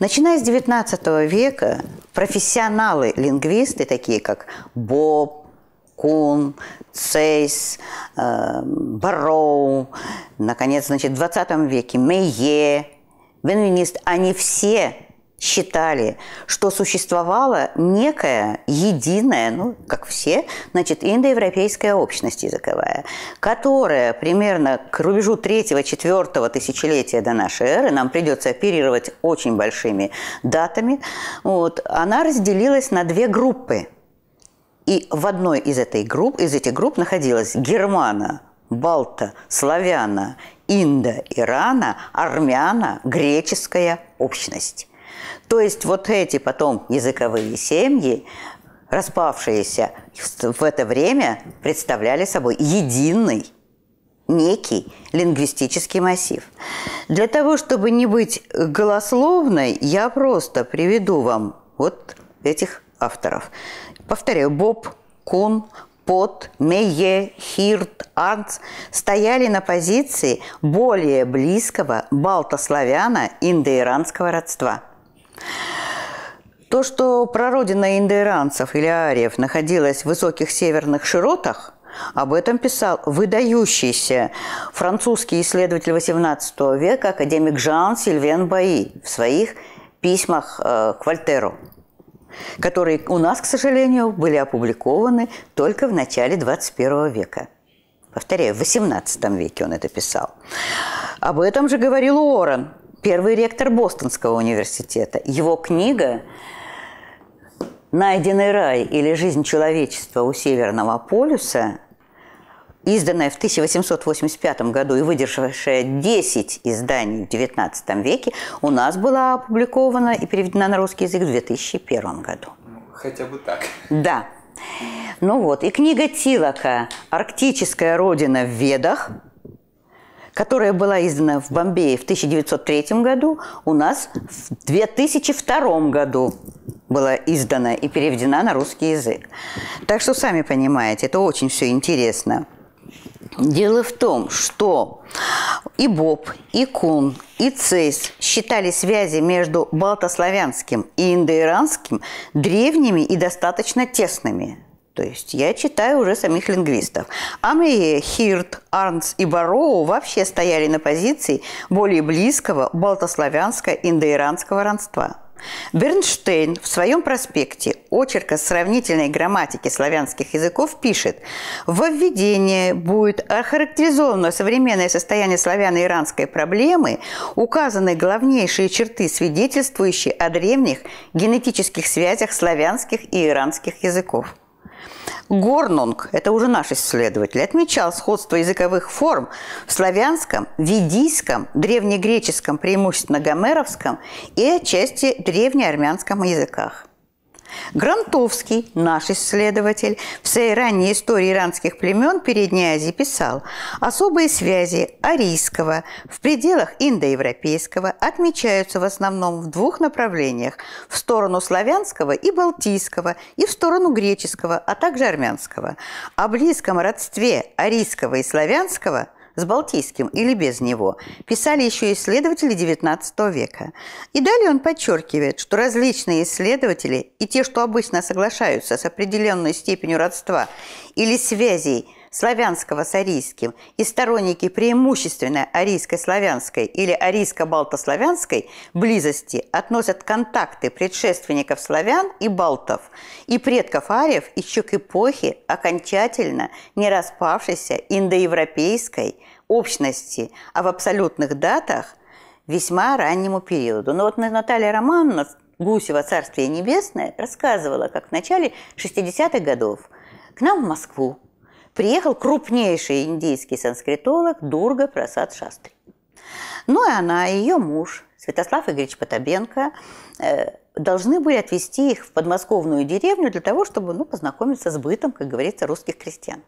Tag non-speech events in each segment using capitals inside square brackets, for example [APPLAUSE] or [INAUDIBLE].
Начиная с XIX века профессионалы-лингвисты, такие как Боб, Кун, Цейс, э, Бароу, наконец, значит, в XX веке Мейе, Бенвинист, они все считали, что существовала некая единая, ну, как все, значит, индоевропейская общность языковая, которая примерно к рубежу 3-4 тысячелетия до нашей эры, нам придется оперировать очень большими датами, вот, она разделилась на две группы. И в одной из, этой групп, из этих групп находилась германа, балта, славяна, индо, ирана, армяна, греческая общность. То есть вот эти потом языковые семьи, распавшиеся в это время, представляли собой единый некий лингвистический массив. Для того, чтобы не быть голословной, я просто приведу вам вот этих авторов. Повторяю, Боб, Кун, Пот, Мейе, Хирт, Анц стояли на позиции более близкого балтославяно-индоиранского родства – то, что прародина индоиранцев или ариев находилась в высоких северных широтах, об этом писал выдающийся французский исследователь XVIII века академик Жан Сильвен Баи в своих письмах э, к Вольтеру, которые у нас, к сожалению, были опубликованы только в начале XXI века. Повторяю, в XVIII веке он это писал. Об этом же говорил Уоррен – первый ректор Бостонского университета. Его книга «Найденный рай» или «Жизнь человечества у Северного полюса», изданная в 1885 году и выдержавшая 10 изданий в XIX веке, у нас была опубликована и переведена на русский язык в 2001 году. Хотя бы так. Да. Ну вот, и книга Тилока «Арктическая родина в ведах», которая была издана в Бомбее в 1903 году, у нас в 2002 году была издана и переведена на русский язык. Так что, сами понимаете, это очень все интересно. Дело в том, что и Боб, и Кун, и Цейс считали связи между балтославянским и индоиранским древними и достаточно тесными. То есть я читаю уже самих лингвистов. Амрие, Хирт, Арнс и Бароу вообще стояли на позиции более близкого балтославянско-индоиранского родства. Бернштейн в своем проспекте очерка сравнительной грамматики славянских языков пишет «Во введение будет охарактеризовано современное состояние славяно-иранской проблемы, указаны главнейшие черты, свидетельствующие о древних генетических связях славянских и иранских языков». Горнунг, это уже наш исследователь, отмечал сходство языковых форм в славянском, ведийском, древнегреческом, преимущественно гомеровском и отчасти древнеармянском языках. Грантовский, наш исследователь, в своей ранней истории иранских племен Передней Азии писал «Особые связи арийского в пределах индоевропейского отмечаются в основном в двух направлениях – в сторону славянского и балтийского, и в сторону греческого, а также армянского. О близком родстве арийского и славянского – с Балтийским или без него, писали еще исследователи XIX века. И далее он подчеркивает, что различные исследователи и те, что обычно соглашаются с определенной степенью родства или связей – славянского с арийским и сторонники преимущественно арийско-славянской или арийско-балтославянской близости относят контакты предшественников славян и балтов и предков ариев еще к эпохе окончательно не распавшейся индоевропейской общности, а в абсолютных датах весьма раннему периоду. Но ну вот Наталья Романовна Гусева «Царствие небесное» рассказывала, как в начале 60-х годов к нам в Москву приехал крупнейший индийский санскритолог Дурга Прасад Шастри. Ну и она, и ее муж, Святослав Игоревич Потабенко, э, должны были отвезти их в подмосковную деревню для того, чтобы ну, познакомиться с бытом, как говорится, русских крестьян.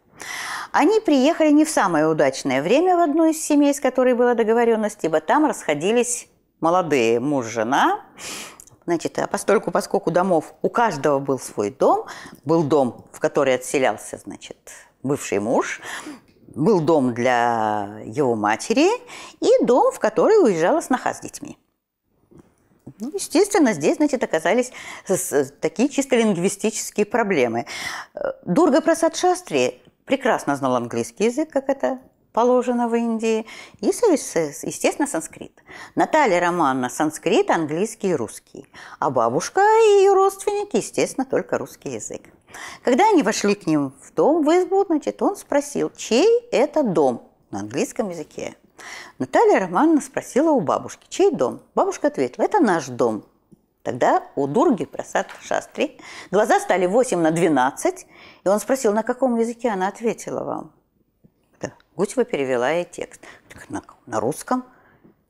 Они приехали не в самое удачное время в одну из семей, с которой была договоренность, ибо там расходились молодые муж-жена. Значит, а постольку, поскольку домов у каждого был свой дом, был дом, в который отселялся, значит, бывший муж, был дом для его матери и дом, в который уезжала сноха с детьми. Ну, естественно, здесь, значит, оказались такие чисто лингвистические проблемы. Э, Дурга Прасад Шастри прекрасно знал английский язык, как это положено в Индии, и, естественно, санскрит. Наталья Романна санскрит, английский и русский. А бабушка и ее родственники, естественно, только русский язык. Когда они вошли к ним в дом, в избу, значит, он спросил, чей это дом на английском языке. Наталья Романовна спросила у бабушки, чей дом? Бабушка ответила, это наш дом. Тогда у Дурги Прасад Шастри глаза стали 8 на 12, и он спросил, на каком языке она ответила вам. Да. Гусева перевела ей текст. На, на русском.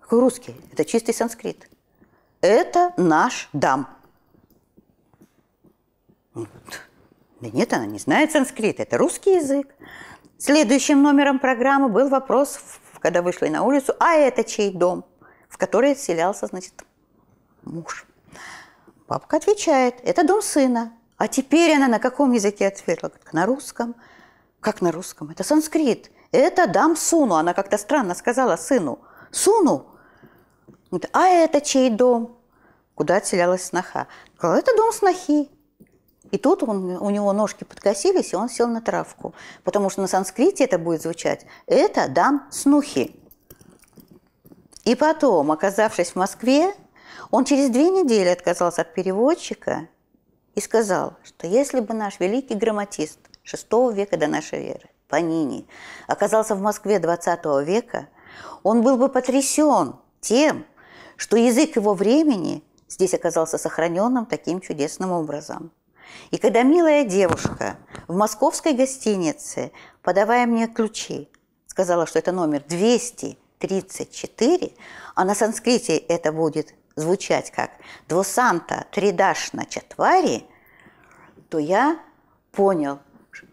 Какой русский? Это чистый санскрит. Это наш дам. Да нет, она не знает санскрит, это русский язык. Следующим номером программы был вопрос, когда вышли на улицу, а это чей дом, в который селялся, значит, муж. Бабка отвечает, это дом сына. А теперь она на каком языке ответила? На русском. Как на русском? Это санскрит. Это дам суну. Она как-то странно сказала сыну. Суну. А это чей дом? Куда отселялась сноха? Сказала, это дом снохи. И тут он, у него ножки подкосились, и он сел на травку. Потому что на санскрите это будет звучать «это дам снухи». И потом, оказавшись в Москве, он через две недели отказался от переводчика и сказал, что если бы наш великий грамматист VI века до нашей эры, Панини, оказался в Москве XX века, он был бы потрясен тем, что язык его времени здесь оказался сохраненным таким чудесным образом. И когда милая девушка в московской гостинице, подавая мне ключи, сказала, что это номер 234, а на санскрите это будет звучать как «двусанта тридашна чатвари», то я понял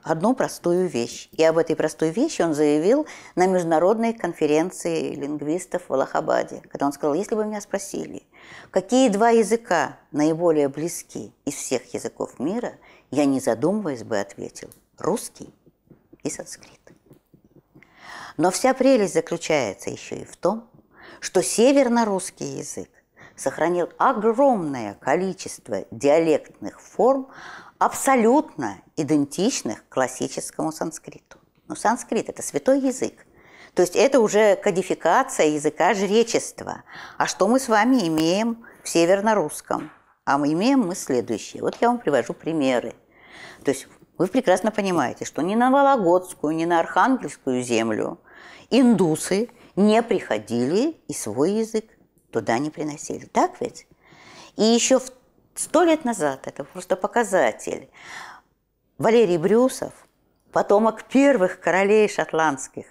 одну простую вещь. И об этой простой вещи он заявил на международной конференции лингвистов в Аллахабаде, когда он сказал, если бы меня спросили, Какие два языка наиболее близки из всех языков мира, я, не задумываясь бы, ответил – русский и санскрит. Но вся прелесть заключается еще и в том, что северно-русский язык сохранил огромное количество диалектных форм, абсолютно идентичных классическому санскриту. Но санскрит – это святой язык, то есть это уже кодификация языка жречества. А что мы с вами имеем в северно-русском? А мы имеем мы следующее. Вот я вам привожу примеры. То есть вы прекрасно понимаете, что ни на Вологодскую, ни на Архангельскую землю индусы не приходили и свой язык туда не приносили. Так ведь? И еще сто лет назад, это просто показатель, Валерий Брюсов, потомок первых королей шотландских,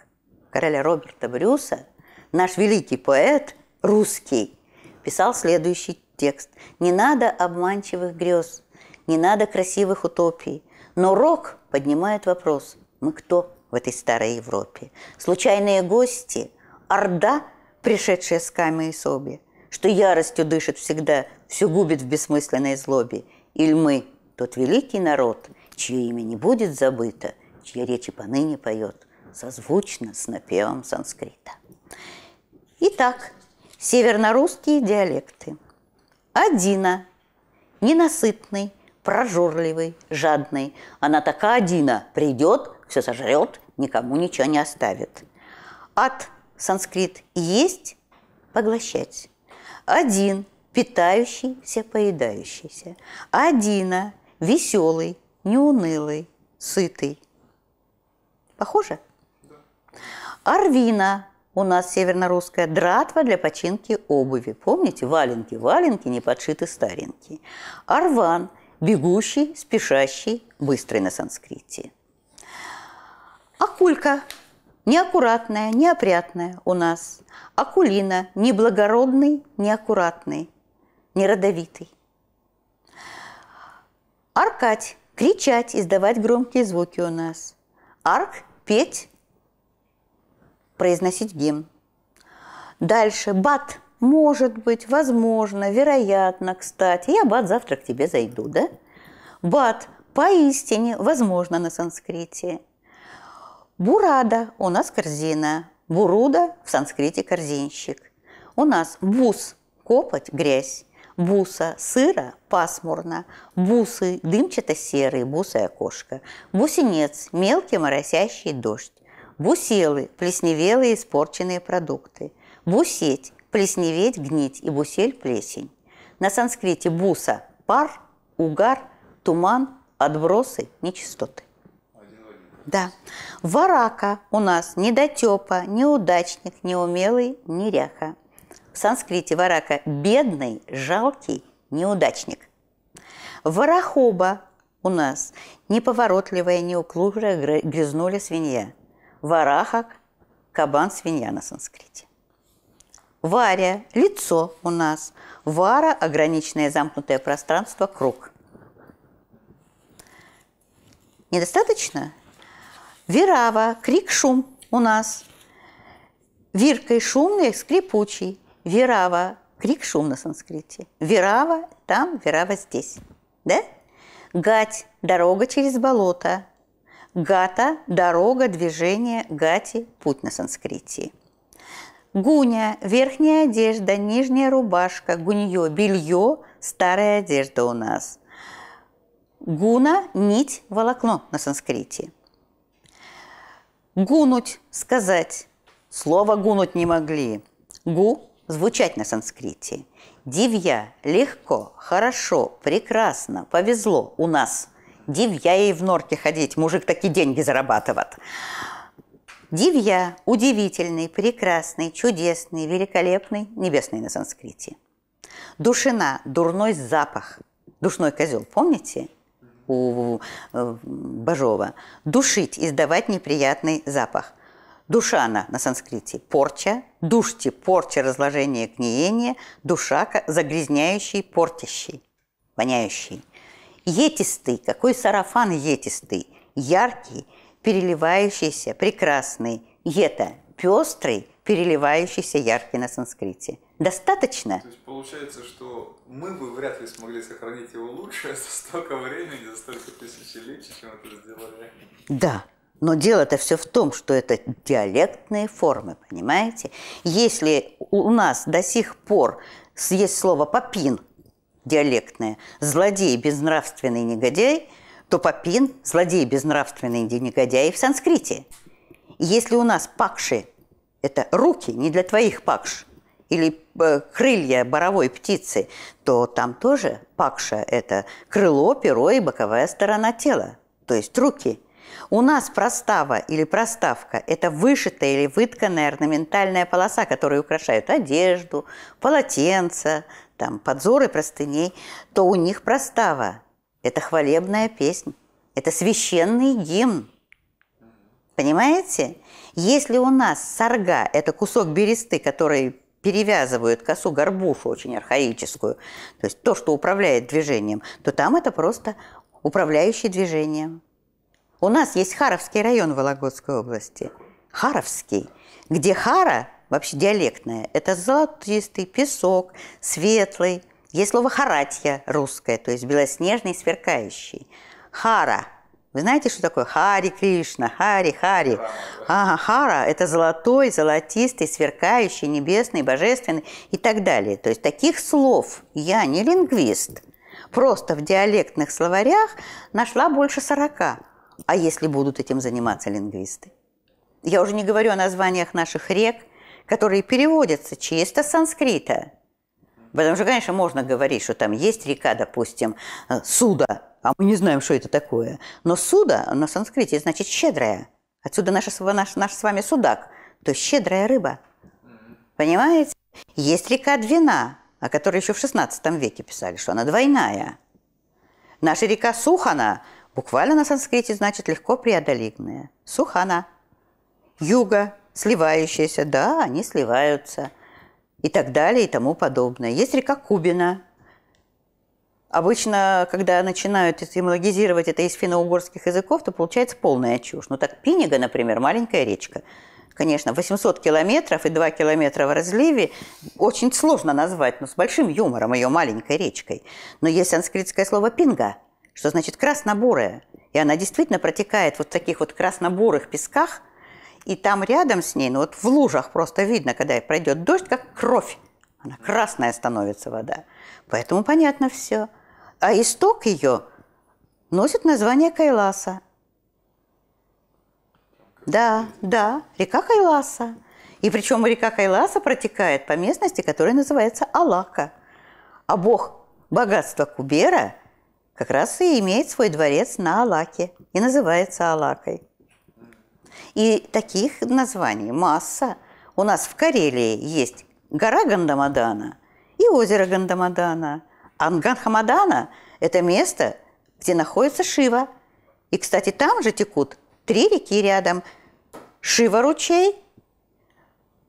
короля Роберта Брюса, наш великий поэт, русский, писал следующий текст. «Не надо обманчивых грез, не надо красивых утопий, но рок поднимает вопрос, мы кто в этой старой Европе? Случайные гости, орда, пришедшая с Камы и Соби, что яростью дышит всегда, все губит в бессмысленной злобе, или мы, тот великий народ, чье имя не будет забыто, чьи речи поныне поет, созвучно с напевом санскрита. Итак, северно-русские диалекты. Одина – ненасытный, прожорливый, жадный. Она такая одина – придет, все сожрет, никому ничего не оставит. От – санскрит «есть», «поглощать». Один – питающийся, поедающийся. Одина – веселый, неунылый, сытый. Похоже? Арвина у нас северно-русская дратва для починки обуви. Помните, валенки, валенки, не подшиты старенькие. Арван – бегущий, спешащий, быстрый на санскрите. Акулька – неаккуратная, неопрятная у нас. Акулина – неблагородный, неаккуратный, неродовитый. Аркать – кричать, издавать громкие звуки у нас. Арк – петь, произносить гимн. Дальше бат может быть, возможно, вероятно, кстати. Я бат завтра к тебе зайду, да? Бат поистине возможно на санскрите. Бурада у нас корзина. Буруда в санскрите корзинщик. У нас бус – копоть, грязь. Буса – сыро, пасмурно. Бусы – серый бусое окошко. Бусинец – мелкий моросящий дождь буселы – плесневелые испорченные продукты. Бусеть – плесневеть, гнить и бусель – плесень. На санскрите буса – пар, угар, туман, отбросы, нечистоты. Да. Варака у нас недотепа, неудачник, неумелый, неряха. В санскрите варака – бедный, жалкий, неудачник. Варахоба у нас неповоротливая, неуклюжая грязнуля свинья – варахак, кабан, свинья на санскрите. Варя – лицо у нас. Вара – ограниченное замкнутое пространство, круг. Недостаточно? верава крик, шум у нас. Виркой шумный, скрипучий. верава крик, шум на санскрите. верава там, верава здесь. Да? Гать – дорога через болото. Гата – дорога, движение, гати – путь на санскрите. Гуня – верхняя одежда, нижняя рубашка, гунье – белье, старая одежда у нас. Гуна – нить, волокно на санскрите. Гунуть – сказать. Слово гунуть не могли. Гу – звучать на санскрите. Дивья – легко, хорошо, прекрасно, повезло у нас – Дивья ей в норке ходить, мужик такие деньги зарабатывает. Дивья – удивительный, прекрасный, чудесный, великолепный, небесный на санскрите. Душина – дурной запах. Душной козел, помните? У э, Бажова. Душить – издавать неприятный запах. Душана на санскрите – порча. душти порча, разложение, гниение. Душака – загрязняющий, портящий, воняющий – Етистый, какой сарафан етистый, яркий, переливающийся, прекрасный, ета, пестрый, переливающийся, яркий на санскрите. Достаточно? То есть получается, что мы бы вряд ли смогли сохранить его лучше за столько времени, за столько тысячелетий, чем это сделали. Да, но дело-то все в том, что это диалектные формы, понимаете? Если у нас до сих пор есть слово «попин», диалектное, злодей, безнравственный негодяй, то Папин – злодей, безнравственный негодяй в санскрите. если у нас пакши – это руки, не для твоих пакш, или э, крылья боровой птицы, то там тоже пакша – это крыло, перо и боковая сторона тела, то есть руки – у нас простава или проставка – это вышитая или вытканная орнаментальная полоса, которые украшают одежду, полотенца, там подзоры простыней, то у них простава. Это хвалебная песня. Это священный гимн. Понимаете? Если у нас сарга – это кусок бересты, который перевязывают косу горбушу очень архаическую, то есть то, что управляет движением, то там это просто управляющий движением. У нас есть Харовский район Вологодской области. Харовский, где Хара вообще диалектная. Это золотистый, песок, светлый. Есть слово харатья русское, то есть белоснежный, сверкающий. Хара. Вы знаете, что такое Хари Кришна, Хари, Хари? Ага, Хара – это золотой, золотистый, сверкающий, небесный, божественный и так далее. То есть таких слов я не лингвист. Просто в диалектных словарях нашла больше сорока. А если будут этим заниматься лингвисты? Я уже не говорю о названиях наших рек – которые переводятся чисто с санскрита. Потому что, конечно, можно говорить, что там есть река, допустим, э, суда, а мы не знаем, что это такое. Но суда на санскрите значит щедрая. Отсюда наш, наш, наш с вами судак, то есть щедрая рыба. Понимаете? Есть река Двина, о которой еще в XVI веке писали, что она двойная. Наша река Сухана буквально на санскрите значит легко преодолимая. Сухана. Юга, сливающиеся, да, они сливаются, и так далее, и тому подобное. Есть река Кубина. Обычно, когда начинают этимологизировать это из финно-угорских языков, то получается полная чушь. Ну так Пинига, например, маленькая речка. Конечно, 800 километров и 2 километра в разливе очень сложно назвать, но с большим юмором ее маленькой речкой. Но есть санскритское слово «пинга», что значит красно И она действительно протекает вот в таких вот красно-бурых песках – и там рядом с ней, ну вот в лужах просто видно, когда пройдет дождь, как кровь. Она красная становится вода. Поэтому понятно все. А исток ее носит название Кайласа. Да, да, река Кайласа. И причем река Кайласа протекает по местности, которая называется Алака. А бог богатства Кубера как раз и имеет свой дворец на Алаке и называется Алакой. И таких названий масса. У нас в Карелии есть гора Гандамадана и озеро Гандамадана. Анганхамадана – это место, где находится Шива. И, кстати, там же текут три реки рядом. Шива ручей,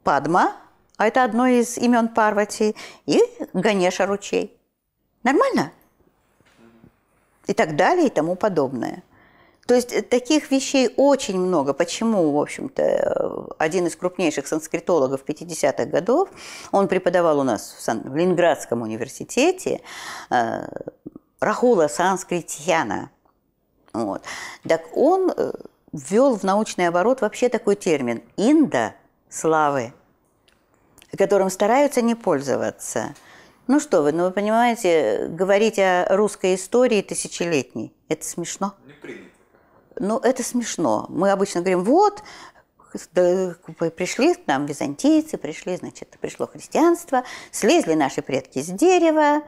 Падма, а это одно из имен Парвати, и Ганеша ручей. Нормально? И так далее, и тому подобное. То есть э, таких вещей очень много. Почему, в общем-то, э, один из крупнейших санскритологов 50-х годов, он преподавал у нас в, Сан- в Ленинградском университете, э, Рахула Санскритьяна. Вот. Так он э, ввел в научный оборот вообще такой термин – "инда" славы, которым стараются не пользоваться – ну что вы, ну вы понимаете, говорить о русской истории тысячелетней, это смешно. Не принято ну, это смешно. Мы обычно говорим, вот, пришли к нам византийцы, пришли, значит, пришло христианство, слезли наши предки с дерева,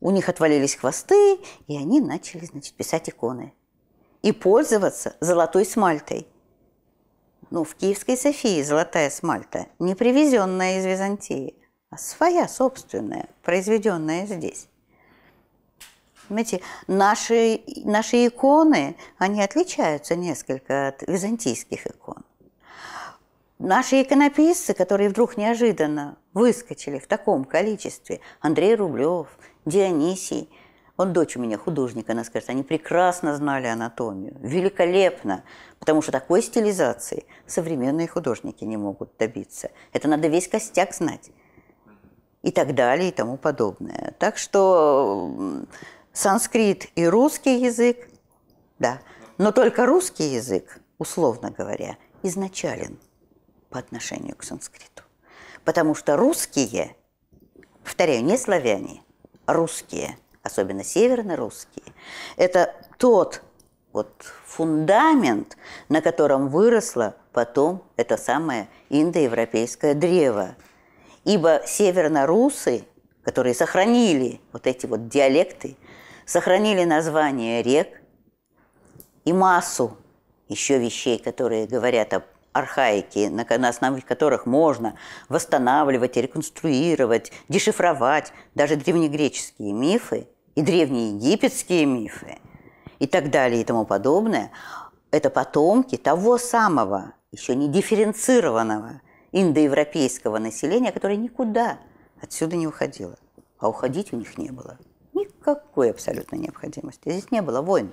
у них отвалились хвосты, и они начали, значит, писать иконы и пользоваться золотой смальтой. Ну, в Киевской Софии золотая смальта, не привезенная из Византии, а своя собственная, произведенная здесь. Понимаете, наши, наши иконы, они отличаются несколько от византийских икон. Наши иконописцы, которые вдруг неожиданно выскочили в таком количестве, Андрей Рублев, Дионисий, он дочь у меня художника, она скажет, они прекрасно знали анатомию, великолепно, потому что такой стилизации современные художники не могут добиться. Это надо весь костяк знать и так далее и тому подобное. Так что санскрит и русский язык, да, но только русский язык, условно говоря, изначален по отношению к санскриту. Потому что русские, повторяю, не славяне, а русские, особенно северно-русские, это тот вот фундамент, на котором выросло потом это самое индоевропейское древо. Ибо северно-русы, которые сохранили вот эти вот диалекты, сохранили название рек и массу еще вещей, которые говорят об архаике, на, на основе которых можно восстанавливать, реконструировать, дешифровать даже древнегреческие мифы и древнеегипетские мифы и так далее и тому подобное, это потомки того самого, еще не дифференцированного индоевропейского населения, которое никуда отсюда не уходило, а уходить у них не было. Никакой абсолютной необходимости. Здесь не было войн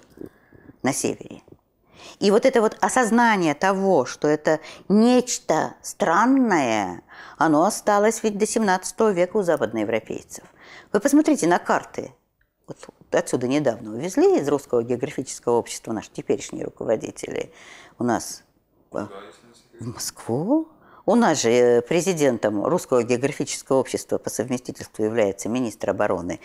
на севере. И вот это вот осознание того, что это нечто странное, оно осталось ведь до 17 века у западноевропейцев. Вы посмотрите на карты. Вот отсюда недавно увезли из Русского географического общества наши теперешние руководители. У нас э, в Москву, у нас же э, президентом Русского географического общества по совместительству является министр обороны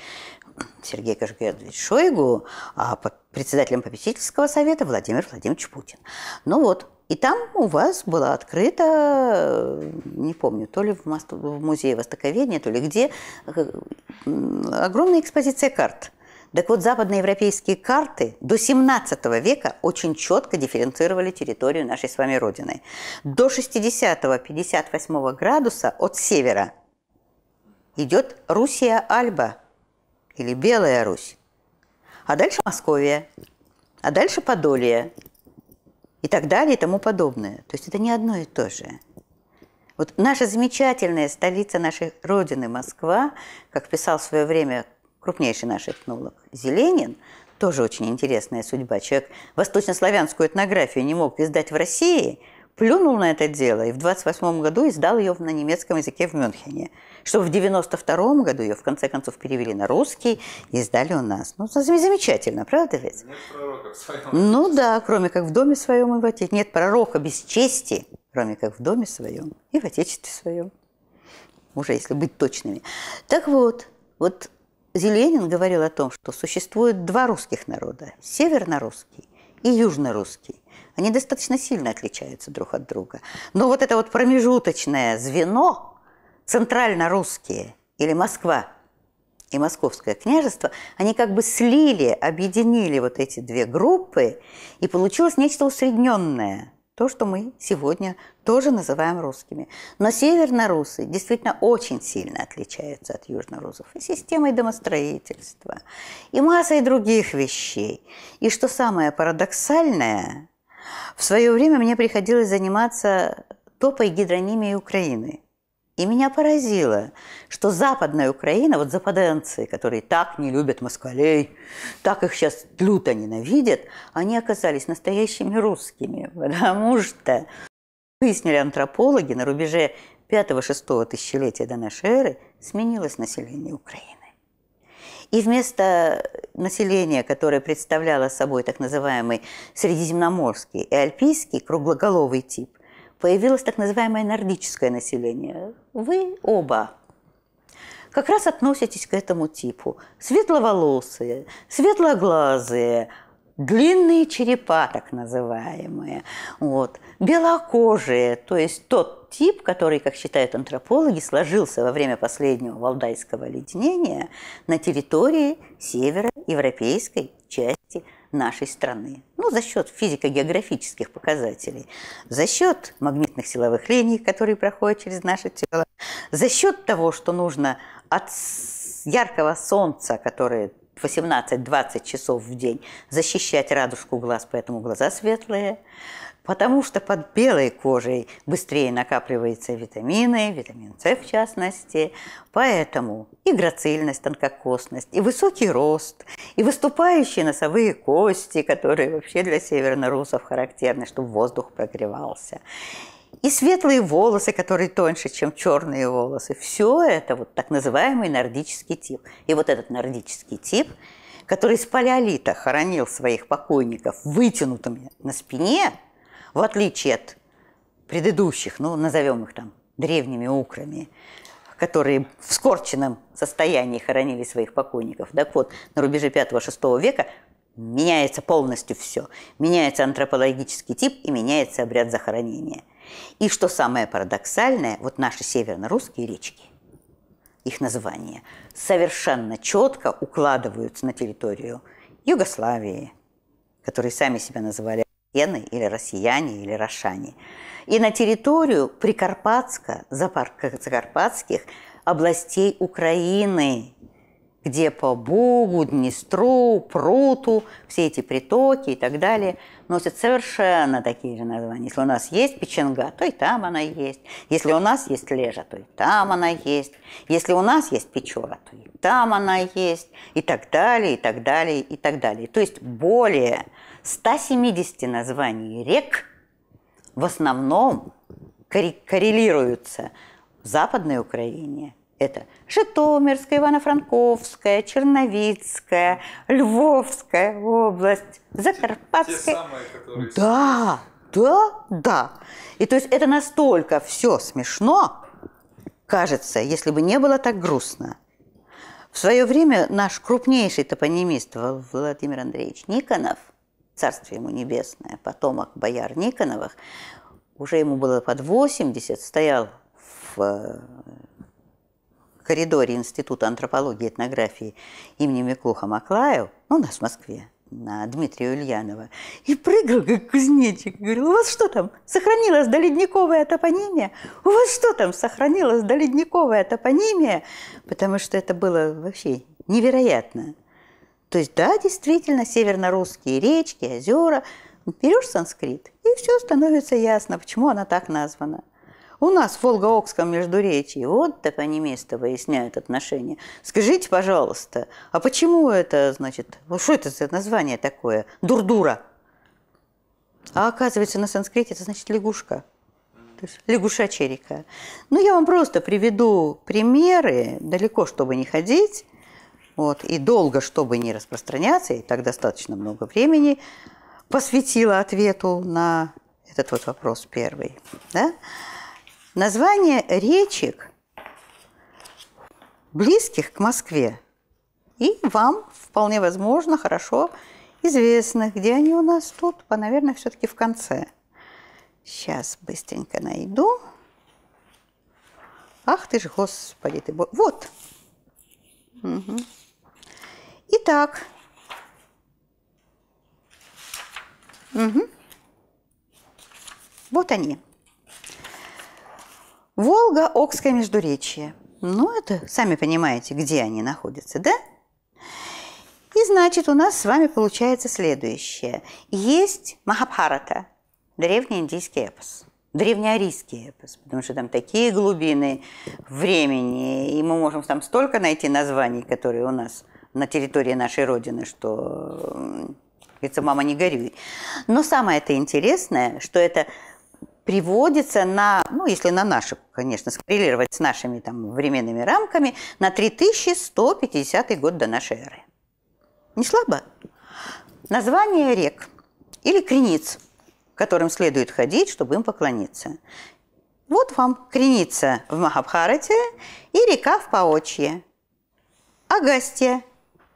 Сергей Кашгерович Шойгу, а председателем попечительского совета Владимир Владимирович Путин. Ну вот, и там у вас была открыта, э, не помню, то ли в, музее востоковедения, то ли где, э, огромная экспозиция карт – так вот, западноевропейские карты до 17 века очень четко дифференцировали территорию нашей с вами Родины. До 60-58 градуса от севера идет Русия-Альба или Белая Русь. А дальше Московия, а дальше Подолье и так далее и тому подобное. То есть это не одно и то же. Вот наша замечательная столица нашей Родины Москва, как писал в свое время крупнейший наш этнолог Зеленин, тоже очень интересная судьба. Человек восточнославянскую этнографию не мог издать в России, плюнул на это дело и в 28 году издал ее на немецком языке в Мюнхене, что в 92 году ее в конце концов перевели на русский и издали у нас. Ну, замечательно, правда ведь? Нет пророка в своем Ну да, кроме как в доме своем и в отечестве. Нет пророка без чести, кроме как в доме своем и в отечестве своем. Уже если быть точными. Так вот, вот Зеленин говорил о том, что существует два русских народа – северно-русский и южно-русский. Они достаточно сильно отличаются друг от друга. Но вот это вот промежуточное звено – центрально-русские или Москва и Московское княжество, они как бы слили, объединили вот эти две группы, и получилось нечто усредненное – то, что мы сегодня тоже называем русскими. Но северно-русы действительно очень сильно отличаются от южно-русов и системой домостроительства, и массой других вещей. И что самое парадоксальное, в свое время мне приходилось заниматься топой гидронимии Украины – и меня поразило, что западная Украина, вот западенцы, которые так не любят москалей, так их сейчас люто ненавидят, они оказались настоящими русскими, [LAUGHS] потому что выяснили антропологи на рубеже 5-6 тысячелетия до нашей эры сменилось население Украины. И вместо населения, которое представляло собой так называемый средиземноморский и альпийский круглоголовый тип, появилось так называемое нордическое население. Вы оба как раз относитесь к этому типу. Светловолосые, светлоглазые, длинные черепа, так называемые, вот, белокожие, то есть тот тип, который, как считают антропологи, сложился во время последнего валдайского леднения на территории североевропейской части нашей страны. Ну, за счет физико-географических показателей, за счет магнитных силовых линий, которые проходят через наше тело, за счет того, что нужно от яркого солнца, которое 18-20 часов в день, защищать радужку глаз, поэтому глаза светлые – потому что под белой кожей быстрее накапливаются витамины, витамин С в частности, поэтому и грацильность, тонкокосность, и высокий рост, и выступающие носовые кости, которые вообще для северно-русов характерны, чтобы воздух прогревался. И светлые волосы, которые тоньше, чем черные волосы. Все это вот так называемый нордический тип. И вот этот нордический тип который с палеолита хоронил своих покойников вытянутыми на спине, в отличие от предыдущих, ну, назовем их там древними украми, которые в скорченном состоянии хоронили своих покойников. Так вот, на рубеже 5-6 века меняется полностью все. Меняется антропологический тип и меняется обряд захоронения. И что самое парадоксальное, вот наши северно-русские речки, их названия, совершенно четко укладываются на территорию Югославии, которые сами себя называли Вены или россияне или рошане. И на территорию Прикарпатска, Закарпатских областей Украины, где по Бугу, Днестру, Пруту, все эти притоки и так далее носят совершенно такие же названия. Если у нас есть печенга, то и там она есть. Если у нас есть лежа, то и там она есть. Если у нас есть печора, то и там она есть. И так далее, и так далее, и так далее. То есть более 170 названий рек в основном коррелируются в Западной Украине. Это Житомирская, Ивано-Франковская, Черновицкая, Львовская область, Закарпатская. Те самые, которые... Да, да, да. И то есть это настолько все смешно, кажется, если бы не было так грустно. В свое время наш крупнейший топонимист Владимир Андреевич Никонов – царствие ему небесное, потомок бояр Никоновых, уже ему было под 80, стоял в э, коридоре Института антропологии и этнографии имени Миклуха Маклаев, ну, у нас в Москве, на Дмитрия Ульянова, и прыгал, как кузнечик, говорил, у вас что там, сохранилась доледниковая топонимия? У вас что там, сохранилась доледниковая топонимия? Потому что это было вообще невероятно. То есть, да, действительно, северно-русские речки, озера. Ну, берешь санскрит, и все становится ясно, почему она так названа. У нас в Волгоокском междуречье вот так они понеместо выясняют отношения. Скажите, пожалуйста, а почему это, значит, что это за название такое? Дурдура. А оказывается, на санскрите это значит лягушка. То есть лягушачья Ну, я вам просто приведу примеры, далеко чтобы не ходить, вот, и долго, чтобы не распространяться, и так достаточно много времени, посвятила ответу на этот вот вопрос первый. Да? Название речек, близких к Москве, и вам, вполне возможно, хорошо известных. Где они у нас тут? По, наверное, все-таки в конце. Сейчас быстренько найду. Ах ты ж, господи ты, бо... вот. Угу. Итак. Угу. Вот они. Волга, Окское междуречье. Ну, это сами понимаете, где они находятся, да? И значит, у нас с вами получается следующее. Есть Махабхарата, древний индийский эпос, древнеарийский эпос, потому что там такие глубины времени, и мы можем там столько найти названий, которые у нас – на территории нашей Родины, что говорится, мама, не горюй. Но самое это интересное, что это приводится на, ну, если на наши, конечно, скоррелировать с нашими там временными рамками, на 3150 год до нашей эры. Не слабо? Название рек или крениц, которым следует ходить, чтобы им поклониться. Вот вам креница в Махабхарате и река в Паочье. Агастия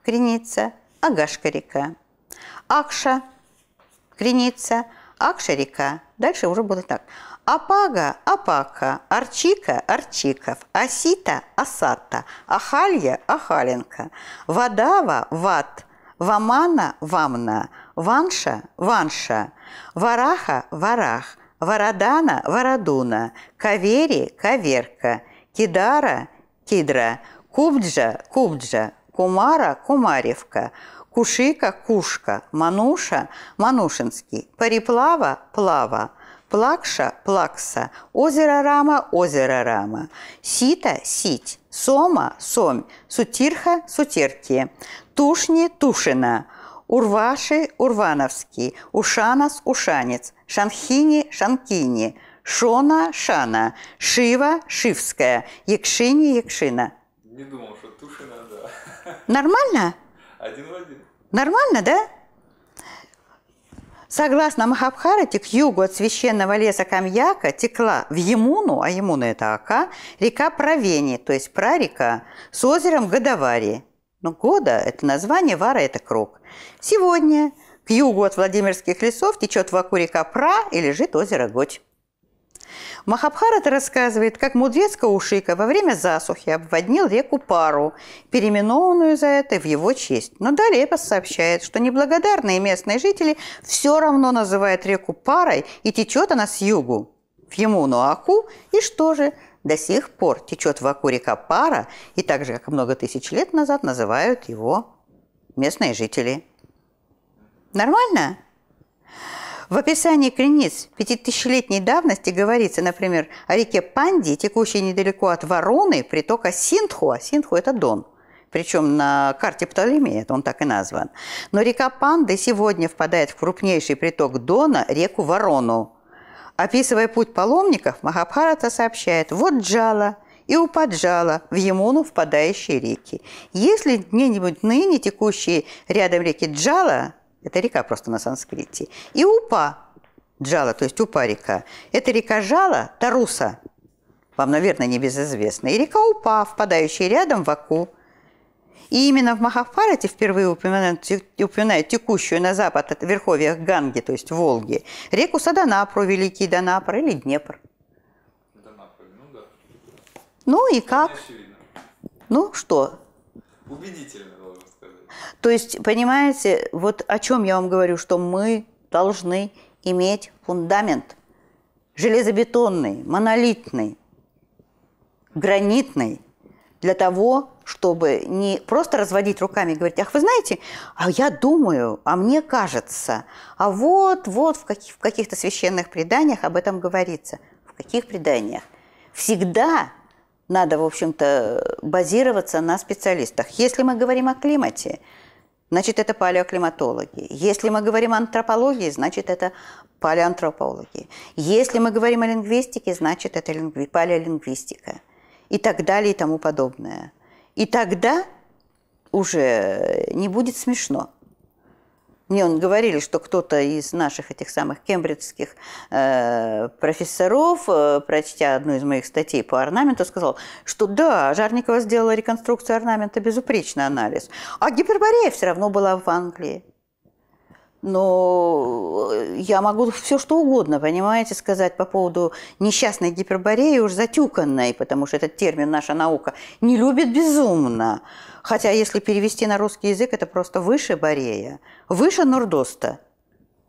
Креница, Агашка-река. Акша, Креница, Акша-река. Дальше уже было так. Апага – Апака, Арчика – Арчиков, Осита – Осата, Ахалья – Ахаленка, Вадава – Ват, Вамана – Вамна, Ванша – Ванша, Вараха – Варах, Варадана – Варадуна, Кавери – Каверка, Кидара – Кидра, Кубджа – Кубджа, Кумара – Кумаревка, Кушика – Кушка, Мануша – Манушинский, Париплава – Плава, Плакша – Плакса, Озеро Рама – Озеро Рама, Сита – Сить, Сома – Сомь, Сутирха – Сутерки, Тушни – Тушина, Урваши – Урвановский, Ушанас – Ушанец, Шанхини – Шанкини, Шона – Шана, Шива – Шивская, Якшини – Якшина. Не думал, Нормально? Один в один. Нормально, да? Согласно Махабхарате, к югу от священного леса Камьяка текла в Емуну, а Емуна – это Ака, река Правени, то есть прарека, с озером Годовари. Но Года – это название, Вара – это круг. Сегодня к югу от Владимирских лесов течет в Аку река Пра и лежит озеро Годь. Махабхарата рассказывает, как мудрец Каушика во время засухи обводнил реку Пару, переименованную за это в его честь. Но далее сообщает, что неблагодарные местные жители все равно называют реку Парой, и течет она с югу, в Ямуну-Аку, и что же – до сих пор течет в Аку река Пара, и так же, как много тысяч лет назад, называют его местные жители. Нормально? В описании крениц пятитысячелетней давности говорится, например, о реке Панди, текущей недалеко от Вороны, притока Синтхуа. Синтхуа – это Дон. Причем на карте Птолемея он так и назван. Но река Панды сегодня впадает в крупнейший приток Дона – реку Ворону. Описывая путь паломников, Махабхарата сообщает, вот Джала и у Упаджала в Ямуну впадающие реки. Если где-нибудь ныне текущие рядом реки Джала это река просто на санскрите. И Упа, Джала, то есть Упа река. Это река Жала, Таруса, вам, наверное, не небезызвестна, и река Упа, впадающая рядом в Аку. И именно в Махабхарате впервые упоминают, текущую на запад от верховьях Ганги, то есть Волги, реку Саданапру, Великий Донапр или Днепр. Ну и как? Ну что? Убедительно. То есть, понимаете, вот о чем я вам говорю, что мы должны иметь фундамент железобетонный, монолитный, гранитный, для того, чтобы не просто разводить руками и говорить, ах, вы знаете, а я думаю, а мне кажется, а вот, вот в, каких, в каких-то священных преданиях об этом говорится. В каких преданиях? Всегда надо, в общем-то, базироваться на специалистах. Если мы говорим о климате, значит, это палеоклиматологи. Если мы говорим о антропологии, значит, это палеантропологи. Если мы говорим о лингвистике, значит, это лингви... палеолингвистика. И так далее, и тому подобное. И тогда уже не будет смешно. Мне он говорили, что кто-то из наших этих самых кембриджских э, профессоров, э, прочтя одну из моих статей по орнаменту, сказал, что да, Жарникова сделала реконструкцию орнамента, безупречный анализ. А гиперборея все равно была в Англии но э, я могу все что угодно, понимаете, сказать по поводу несчастной гипербореи, уж затюканной, потому что этот термин наша наука не любит безумно. Хотя если перевести на русский язык, это просто выше Борея, выше Нордоста –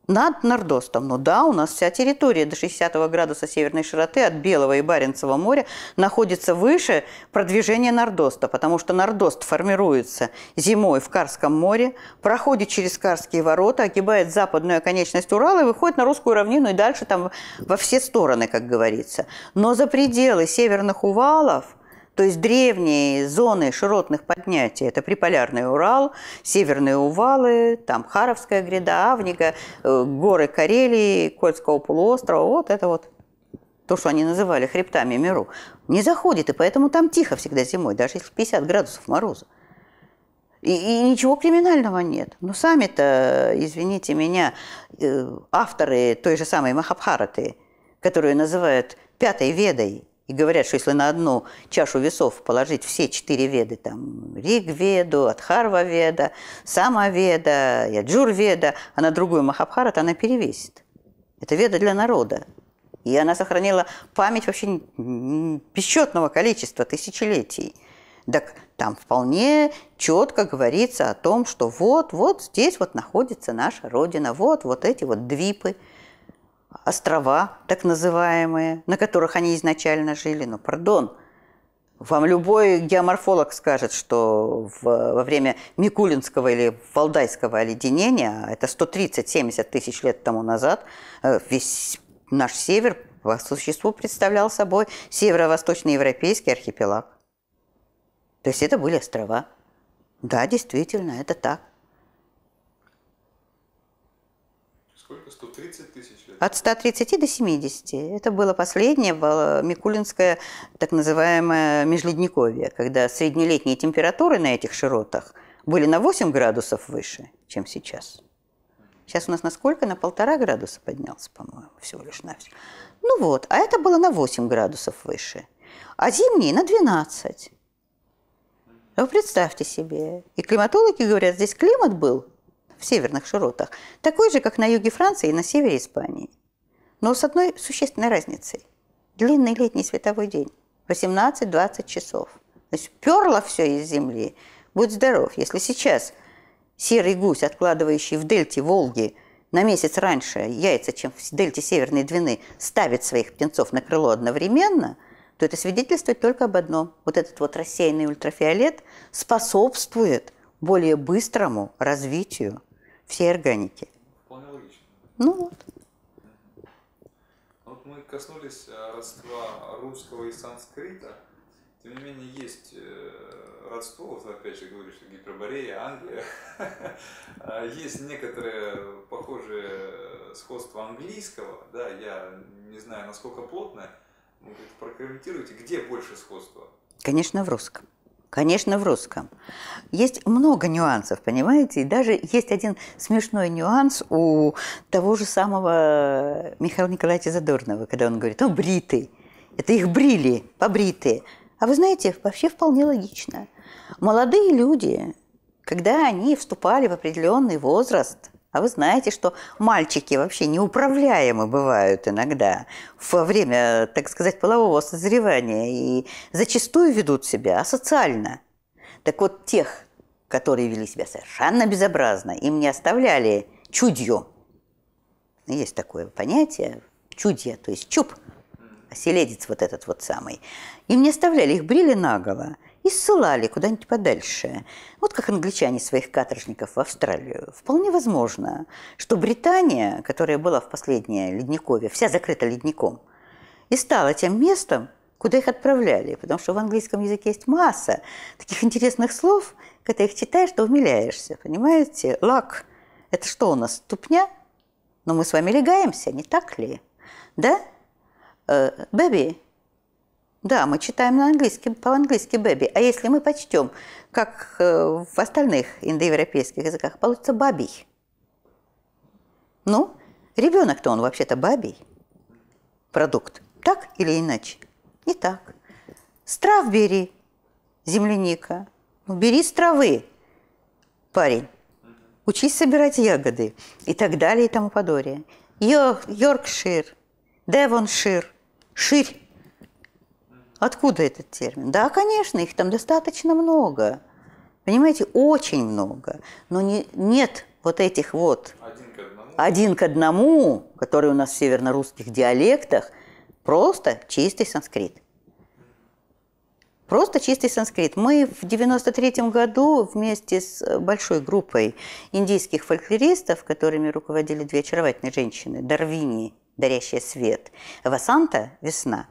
над Нордостом. Но да, у нас вся территория до 60 градуса северной широты от Белого и Баренцева моря находится выше продвижения Нордоста, потому что Нордост формируется зимой в Карском море, проходит через Карские ворота, огибает западную оконечность Урала и выходит на русскую равнину и дальше там во все стороны, как говорится. Но за пределы северных увалов – то есть древние зоны широтных поднятий – это Приполярный Урал, Северные Увалы, там Харовская гряда, Авника, э, горы Карелии, Кольского полуострова. Вот это вот то, что они называли хребтами миру, не заходит, и поэтому там тихо всегда зимой, даже если 50 градусов мороза. И, и ничего криминального нет. Но сами-то, извините меня, э, авторы той же самой Махабхараты, которую называют пятой ведой, и говорят, что если на одну чашу весов положить все четыре веды, там Ригведу, Адхарва-веда, Самаведа, Яджур-веда, а на другую Махабхарат она перевесит. Это веда для народа. И она сохранила память вообще бесчетного количества тысячелетий. Так там вполне четко говорится о том, что вот, вот здесь вот находится наша Родина, вот, вот эти вот двипы – острова, так называемые, на которых они изначально жили. Ну, пардон, вам любой геоморфолог скажет, что в, во время Микулинского или Валдайского оледенения, а это 130-70 тысяч лет тому назад, э, весь наш север по существу представлял собой северо-восточноевропейский архипелаг. То есть это были острова. Да, действительно, это так. от 130 до 70. Это было последнее э, Микулинское так называемое межледниковье, когда среднелетние температуры на этих широтах были на 8 градусов выше, чем сейчас. Сейчас у нас на сколько? На полтора градуса поднялся, по-моему, всего лишь на все. Ну вот, а это было на 8 градусов выше, а зимние на 12. Вы представьте себе. И климатологи говорят, здесь климат был в северных широтах, такой же, как на юге Франции и на севере Испании. Но с одной существенной разницей. Длинный летний световой день. 18-20 часов. То есть перло все из земли. Будь здоров, если сейчас серый гусь, откладывающий в дельте Волги на месяц раньше яйца, чем в дельте Северной Двины, ставит своих птенцов на крыло одновременно, то это свидетельствует только об одном. Вот этот вот рассеянный ультрафиолет способствует более быстрому развитию всей органики. Вполне логично. Ну вот. А вот мы коснулись э, родства русского и санскрита. Тем не менее, есть э, родство, вот опять же говоришь, Гиперборея, Англия. [LAUGHS] А есть некоторые похожие э, сходства английского, да, я не знаю, насколько плотное. прокомментируйте, где больше сходства? Конечно, в русском. Конечно, в русском. Есть много нюансов, понимаете? И даже есть один смешной нюанс у того же самого Михаила Николаевича Задорнова, когда он говорит, "Ну, бритый. Это их брили, побритые. А вы знаете, вообще вполне логично. Молодые люди, когда они вступали в определенный возраст – а вы знаете, что мальчики вообще неуправляемы бывают иногда во время, так сказать, полового созревания и зачастую ведут себя асоциально. Так вот, тех, которые вели себя совершенно безобразно, им не оставляли чудье. Есть такое понятие чудье, то есть чуб, оселедец а вот этот вот самый. Им не оставляли, их брили наголо – и ссылали куда-нибудь подальше. Вот как англичане своих каторжников в Австралию. Вполне возможно, что Британия, которая была в последнее ледниковье, вся закрыта ледником, и стала тем местом, куда их отправляли, потому что в английском языке есть масса таких интересных слов, когда их читаешь, то умиляешься, понимаете? Лак – это что у нас, ступня? Но мы с вами легаемся, не так ли? Да? Э, Бэби да, мы читаем на английском по-английски «бэби». А если мы почтем, как э, в остальных индоевропейских языках, получится «бабий». Ну, ребенок-то он вообще-то бабий. Продукт. Так или иначе? Не так. С бери, земляника. Ну, бери с травы, парень. Учись собирать ягоды и так далее и тому подобное. Йоркшир, Девоншир, Ширь Откуда этот термин? Да, конечно, их там достаточно много. Понимаете, очень много. Но не, нет вот этих вот один к одному, один одному который у нас в северно-русских диалектах, просто чистый санскрит. Просто чистый санскрит. Мы в 93 году вместе с э, большой группой индийских фольклористов, которыми руководили две очаровательные женщины, Дарвини дарящая свет, Васанта – весна,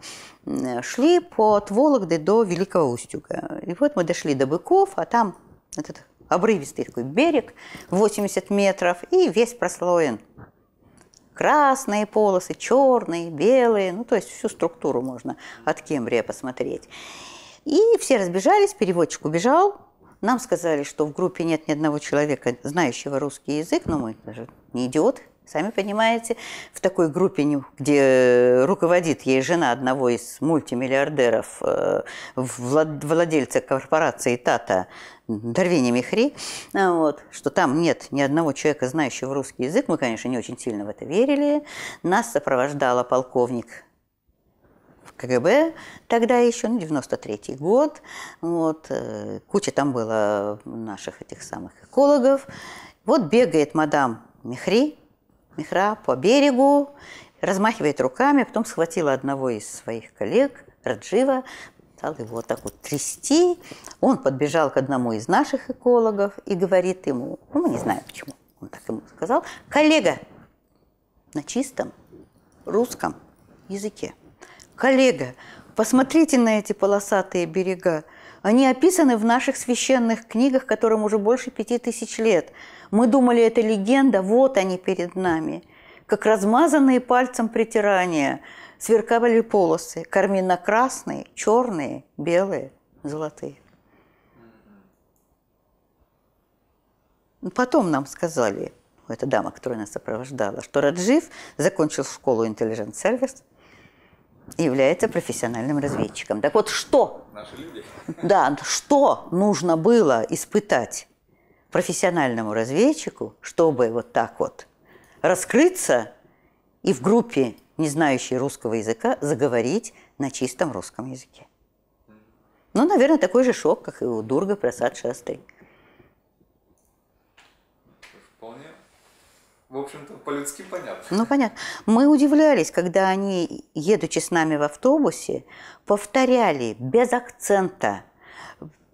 шли от Вологды до Великого Устюга. И вот мы дошли до Быков, а там этот обрывистый такой берег 80 метров и весь прослоен. Красные полосы, черные, белые, ну то есть всю структуру можно от Кембрия посмотреть. И все разбежались, переводчик убежал, нам сказали, что в группе нет ни одного человека, знающего русский язык, но мы даже не идиот, Сами понимаете, в такой группе, где э, руководит ей жена одного из мультимиллиардеров, э, владельца корпорации Тата Дарвини Михри, э, вот, что там нет ни одного человека, знающего русский язык, мы, конечно, не очень сильно в это верили. Нас сопровождала полковник КГБ тогда еще, ну, 93 год. Вот, куча там было наших этих самых экологов. Вот бегает мадам Михри, Михра по берегу, размахивает руками, а потом схватила одного из своих коллег, Раджива, стал его вот так вот трясти. Он подбежал к одному из наших экологов и говорит ему, ну, мы не знаем почему, он так ему сказал, коллега, на чистом русском языке. Коллега, посмотрите на эти полосатые берега. Они описаны в наших священных книгах, которым уже больше пяти тысяч лет. Мы думали, это легенда, вот они перед нами. Как размазанные пальцем притирания сверкали полосы, кармино-красные, черные, белые, золотые. Ну, потом нам сказали, эта дама, которая нас сопровождала, что Раджив закончил школу Intelligent Service и является профессиональным разведчиком. Так вот, что? Наши люди. Да, что нужно было испытать профессиональному разведчику, чтобы вот так вот раскрыться и в группе, не знающей русского языка, заговорить на чистом русском языке. Ну, наверное, такой же шок, как и у Дурга Прасад Шастри. Вполне. В общем-то, по-людски понятно. Ну, понятно. Мы удивлялись, когда они, едучи с нами в автобусе, повторяли без акцента –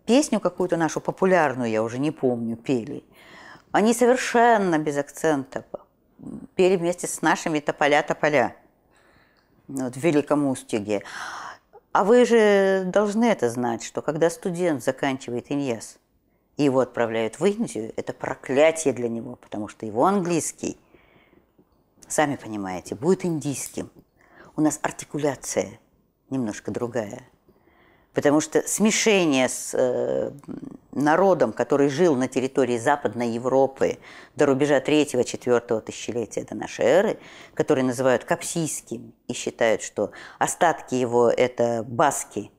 песню какую-то нашу популярную, я уже не помню, пели. Они совершенно без акцента пели вместе с нашими «Тополя-тополя» вот, в Великом Устюге. А вы же должны это знать, что когда студент заканчивает Иньяс, и его отправляют в Индию, это проклятие для него, потому что его английский, сами понимаете, будет индийским. У нас артикуляция немножко другая – Потому что смешение с э, народом, который жил на территории Западной Европы до рубежа 3-4 тысячелетия до нашей эры, который называют капсийским и считают, что остатки его – это баски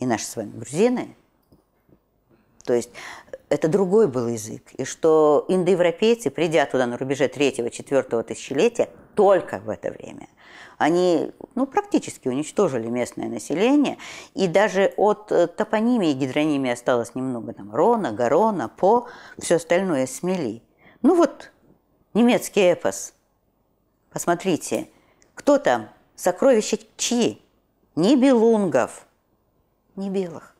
и наши с вами грузины, то есть э, это другой был язык. И что индоевропейцы, придя туда на рубеже 3-4 тысячелетия, только в это время – они ну, практически уничтожили местное население, и даже от э, топонимии и гидронимии осталось немного там Рона, Гарона, По, все остальное смели. Ну вот немецкий эпос. Посмотрите, кто там? Сокровища чьи? Не белунгов, не белых.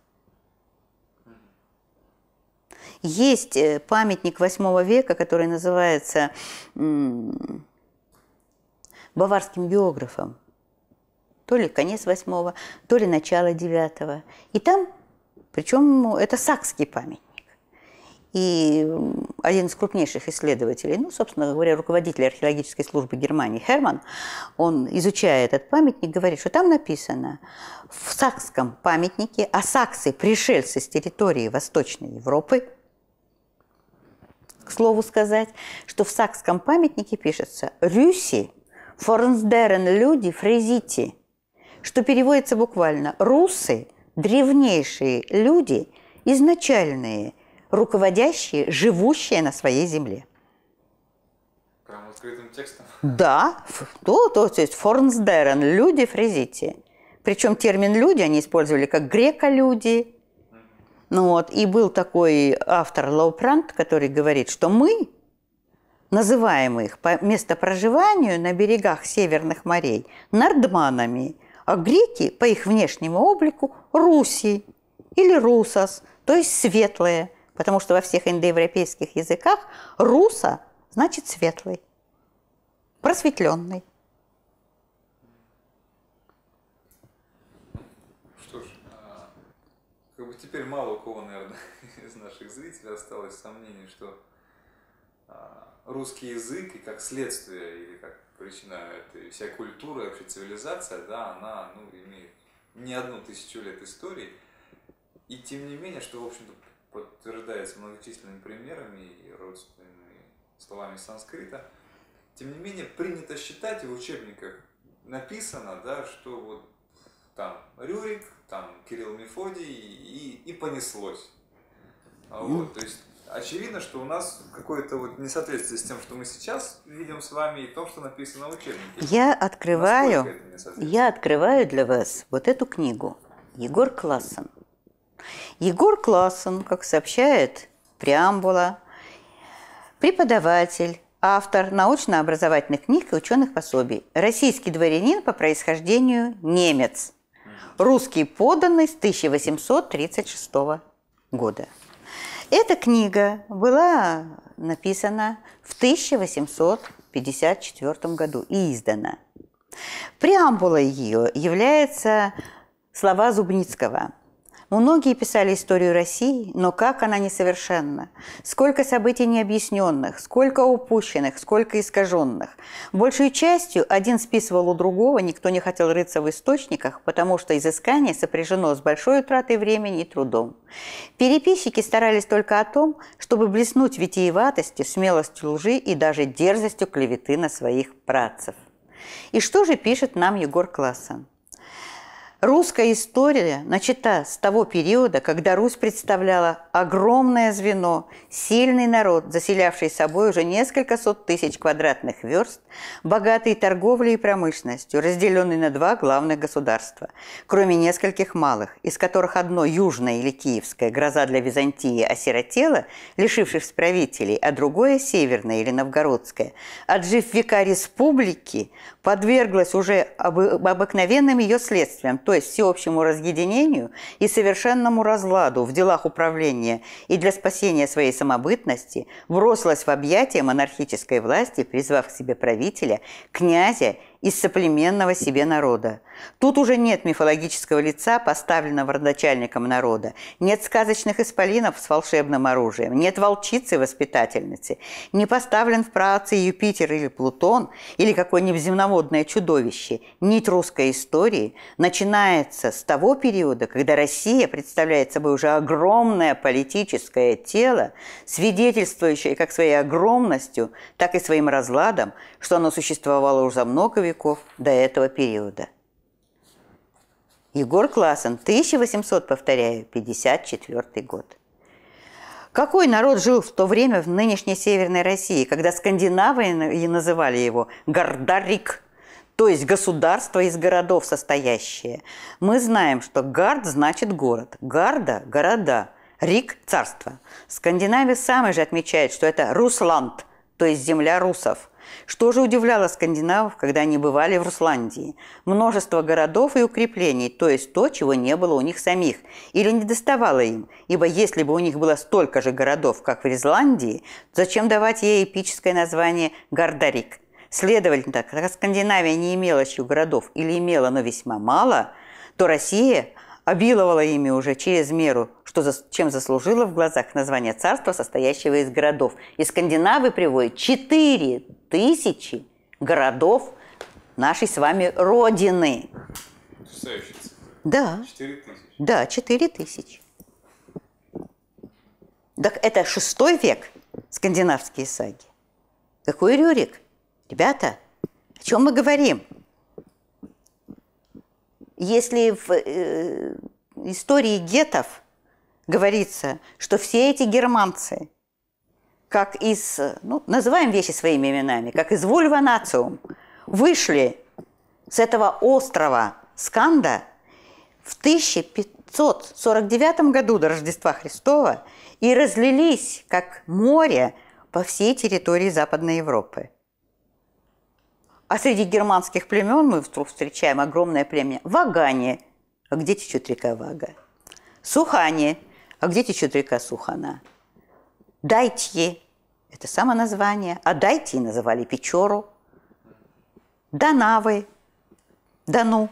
Есть э, памятник 8 века, который называется баварским биографом, то ли конец восьмого, то ли начало девятого. И там, причем это сакский памятник. И один из крупнейших исследователей, ну, собственно говоря, руководитель археологической службы Германии Херман, он, изучая этот памятник, говорит, что там написано в сакском памятнике, а саксы – пришельцы с территории Восточной Европы, к слову сказать, что в сакском памятнике пишется «Рюси Форнсдерен люди фрезити, что переводится буквально «русы» – древнейшие люди, изначальные, руководящие, живущие на своей земле. Прям открытым текстом? Да, то, то, то есть Форнсдерен люди фрезити. Причем термин «люди» они использовали как греколюди. ну вот, и был такой автор Лаупрант, который говорит, что мы, называемых по местопроживанию на берегах северных морей нордманами, а греки по их внешнему облику – руси или русос, то есть светлые, потому что во всех индоевропейских языках руса значит светлый, просветленный. Что ж, а, как бы теперь мало у кого, наверное, [LAUGHS] из наших зрителей осталось сомнений, что а, русский язык и как следствие, или как причина этой вся культура, вообще цивилизация, да, она ну, имеет не одну тысячу лет истории. И тем не менее, что, в общем-то, подтверждается многочисленными примерами и родственными словами санскрита, тем не менее, принято считать, и в учебниках написано, да, что вот там Рюрик, там Кирилл Мефодий, и, и понеслось. А вот, ну, то есть очевидно, что у нас какое-то вот несоответствие с тем, что мы сейчас видим с вами, и том, что написано в учебнике. Я открываю, я открываю для вас вот эту книгу Егор Классен. Егор Классен, как сообщает преамбула, преподаватель, автор научно-образовательных книг и ученых пособий, российский дворянин по происхождению немец, русский поданный с 1836 года. Эта книга была написана в 1854 году и издана. Преамбулой ее являются слова Зубницкого – Многие писали историю России, но как она несовершенна. Сколько событий необъясненных, сколько упущенных, сколько искаженных. Большей частью один списывал у другого, никто не хотел рыться в источниках, потому что изыскание сопряжено с большой утратой времени и трудом. Переписчики старались только о том, чтобы блеснуть витиеватостью, смелостью лжи и даже дерзостью клеветы на своих працев. И что же пишет нам Егор Классен? Русская история начата с того периода, когда Русь представляла огромное звено, сильный народ, заселявший собой уже несколько сот тысяч квадратных верст, богатый торговлей и промышленностью, разделенный на два главных государства, кроме нескольких малых, из которых одно южное или киевское, гроза для Византии, осиротело, лишившись правителей, а другое северное или новгородское, отжив века республики, подверглось уже обыкновенным ее следствиям – то есть всеобщему разъединению и совершенному разладу в делах управления и для спасения своей самобытности, врослась в объятия монархической власти, призвав к себе правителя, князя из соплеменного себе народа. Тут уже нет мифологического лица, поставленного родоначальником народа, нет сказочных исполинов с волшебным оружием, нет волчицы-воспитательницы, не поставлен в праотце Юпитер или Плутон, или какое-нибудь земноводное чудовище. Нить русской истории начинается с того периода, когда Россия представляет собой уже огромное политическое тело, свидетельствующее как своей огромностью, так и своим разладом, что оно существовало уже за много веков до этого периода. Егор Классен, 1800, повторяю, 54 год. Какой народ жил в то время в нынешней Северной России, когда скандинавы называли его «гардарик», то есть государство из городов состоящее? Мы знаем, что «гард» значит «город», «гарда» – «города», «рик» – «царство». Скандинавы сами же отмечают, что это «русланд», то есть земля русов – что же удивляло скандинавов, когда они бывали в Русландии? Множество городов и укреплений, то есть то, чего не было у них самих, или не доставало им, ибо если бы у них было столько же городов, как в Рязландии, зачем давать ей эпическое название Гардарик? Следовательно, когда Скандинавия не имела еще городов или имела, но весьма мало, то Россия обиловала ими уже через меру, что за, чем заслужила в глазах название царства, состоящего из городов. И скандинавы приводят четыре тысячи городов нашей с вами Родины. Да. 4 Да, 4 тысячи. Так это шестой век скандинавские саги. Какой Рюрик? Ребята, о чем мы говорим? Если в э, истории гетов говорится, что все эти германцы – как из, ну, называем вещи своими именами, как из вульва нациум, вышли с этого острова Сканда в 1549 году до Рождества Христова и разлились, как море, по всей территории Западной Европы. А среди германских племен мы встречаем огромное племя Вагани, а где течет река Вага, Сухани, а где течет река Сухана – Дайте – это само название, а дайте называли Печору. Данавы ну» – Дану.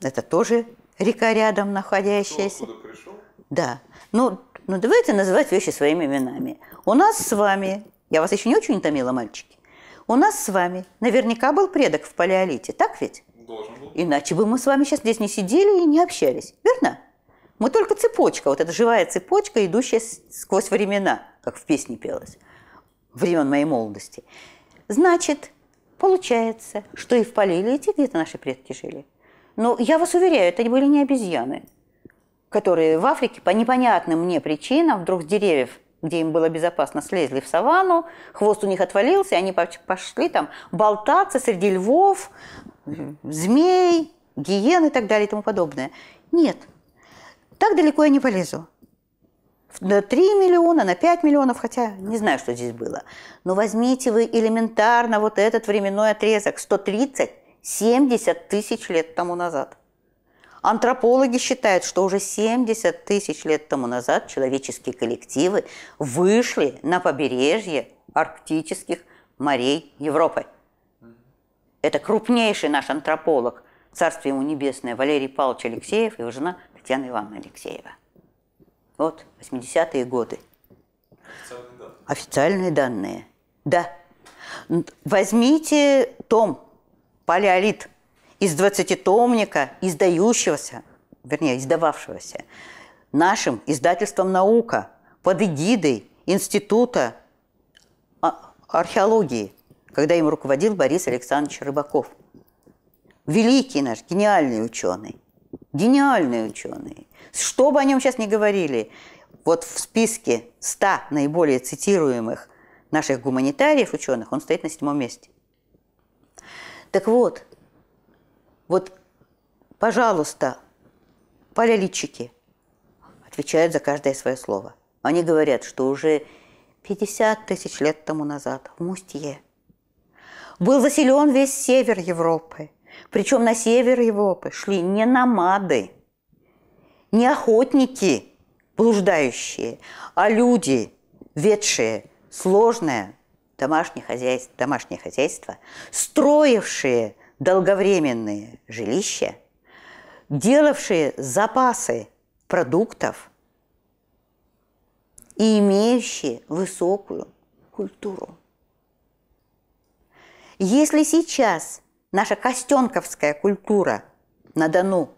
Это тоже река рядом находящаяся. Кто пришел? Да. Ну, ну, давайте называть вещи своими именами. У нас с вами, я вас еще не очень утомила, мальчики, у нас с вами наверняка был предок в палеолите, так ведь? Должен был. Иначе бы мы с вами сейчас здесь не сидели и не общались, верно? Мы только цепочка, вот эта живая цепочка, идущая сквозь времена, как в песне пелось, времен моей молодости. Значит, получается, что и в Палеолите где-то наши предки жили. Но я вас уверяю, это были не обезьяны, которые в Африке по непонятным мне причинам вдруг с деревьев где им было безопасно, слезли в саванну, хвост у них отвалился, и они пошли там болтаться среди львов, змей, гиен и так далее и тому подобное. Нет, так далеко я не полезу. На 3 миллиона, на 5 миллионов, хотя не знаю, что здесь было. Но возьмите вы элементарно вот этот временной отрезок 130, 70 тысяч лет тому назад. Антропологи считают, что уже 70 тысяч лет тому назад человеческие коллективы вышли на побережье арктических морей Европы. Это крупнейший наш антрополог, царствие ему небесное, Валерий Павлович Алексеев, его жена Татьяна Ивановна Алексеева. Вот, 80-е годы. Официальные данные. Официальные данные. Да. Ну, возьмите том «Палеолит» из 20-томника, издающегося, вернее, издававшегося нашим издательством «Наука» под эгидой Института а, археологии, когда им руководил Борис Александрович Рыбаков. Великий наш, гениальный ученый – гениальный ученый. Что бы о нем сейчас ни говорили, вот в списке 100 наиболее цитируемых наших гуманитариев, ученых, он стоит на седьмом месте. Так вот, вот, пожалуйста, палеолитчики отвечают за каждое свое слово. Они говорят, что уже 50 тысяч лет тому назад в Мустье был заселен весь север Европы – причем на север Европы шли не намады, не охотники блуждающие, а люди, ведшие сложное домашнее хозяйство, домашнее хозяйство строившие долговременные жилища, делавшие запасы продуктов и имеющие высокую культуру. Если сейчас – наша костенковская культура на Дону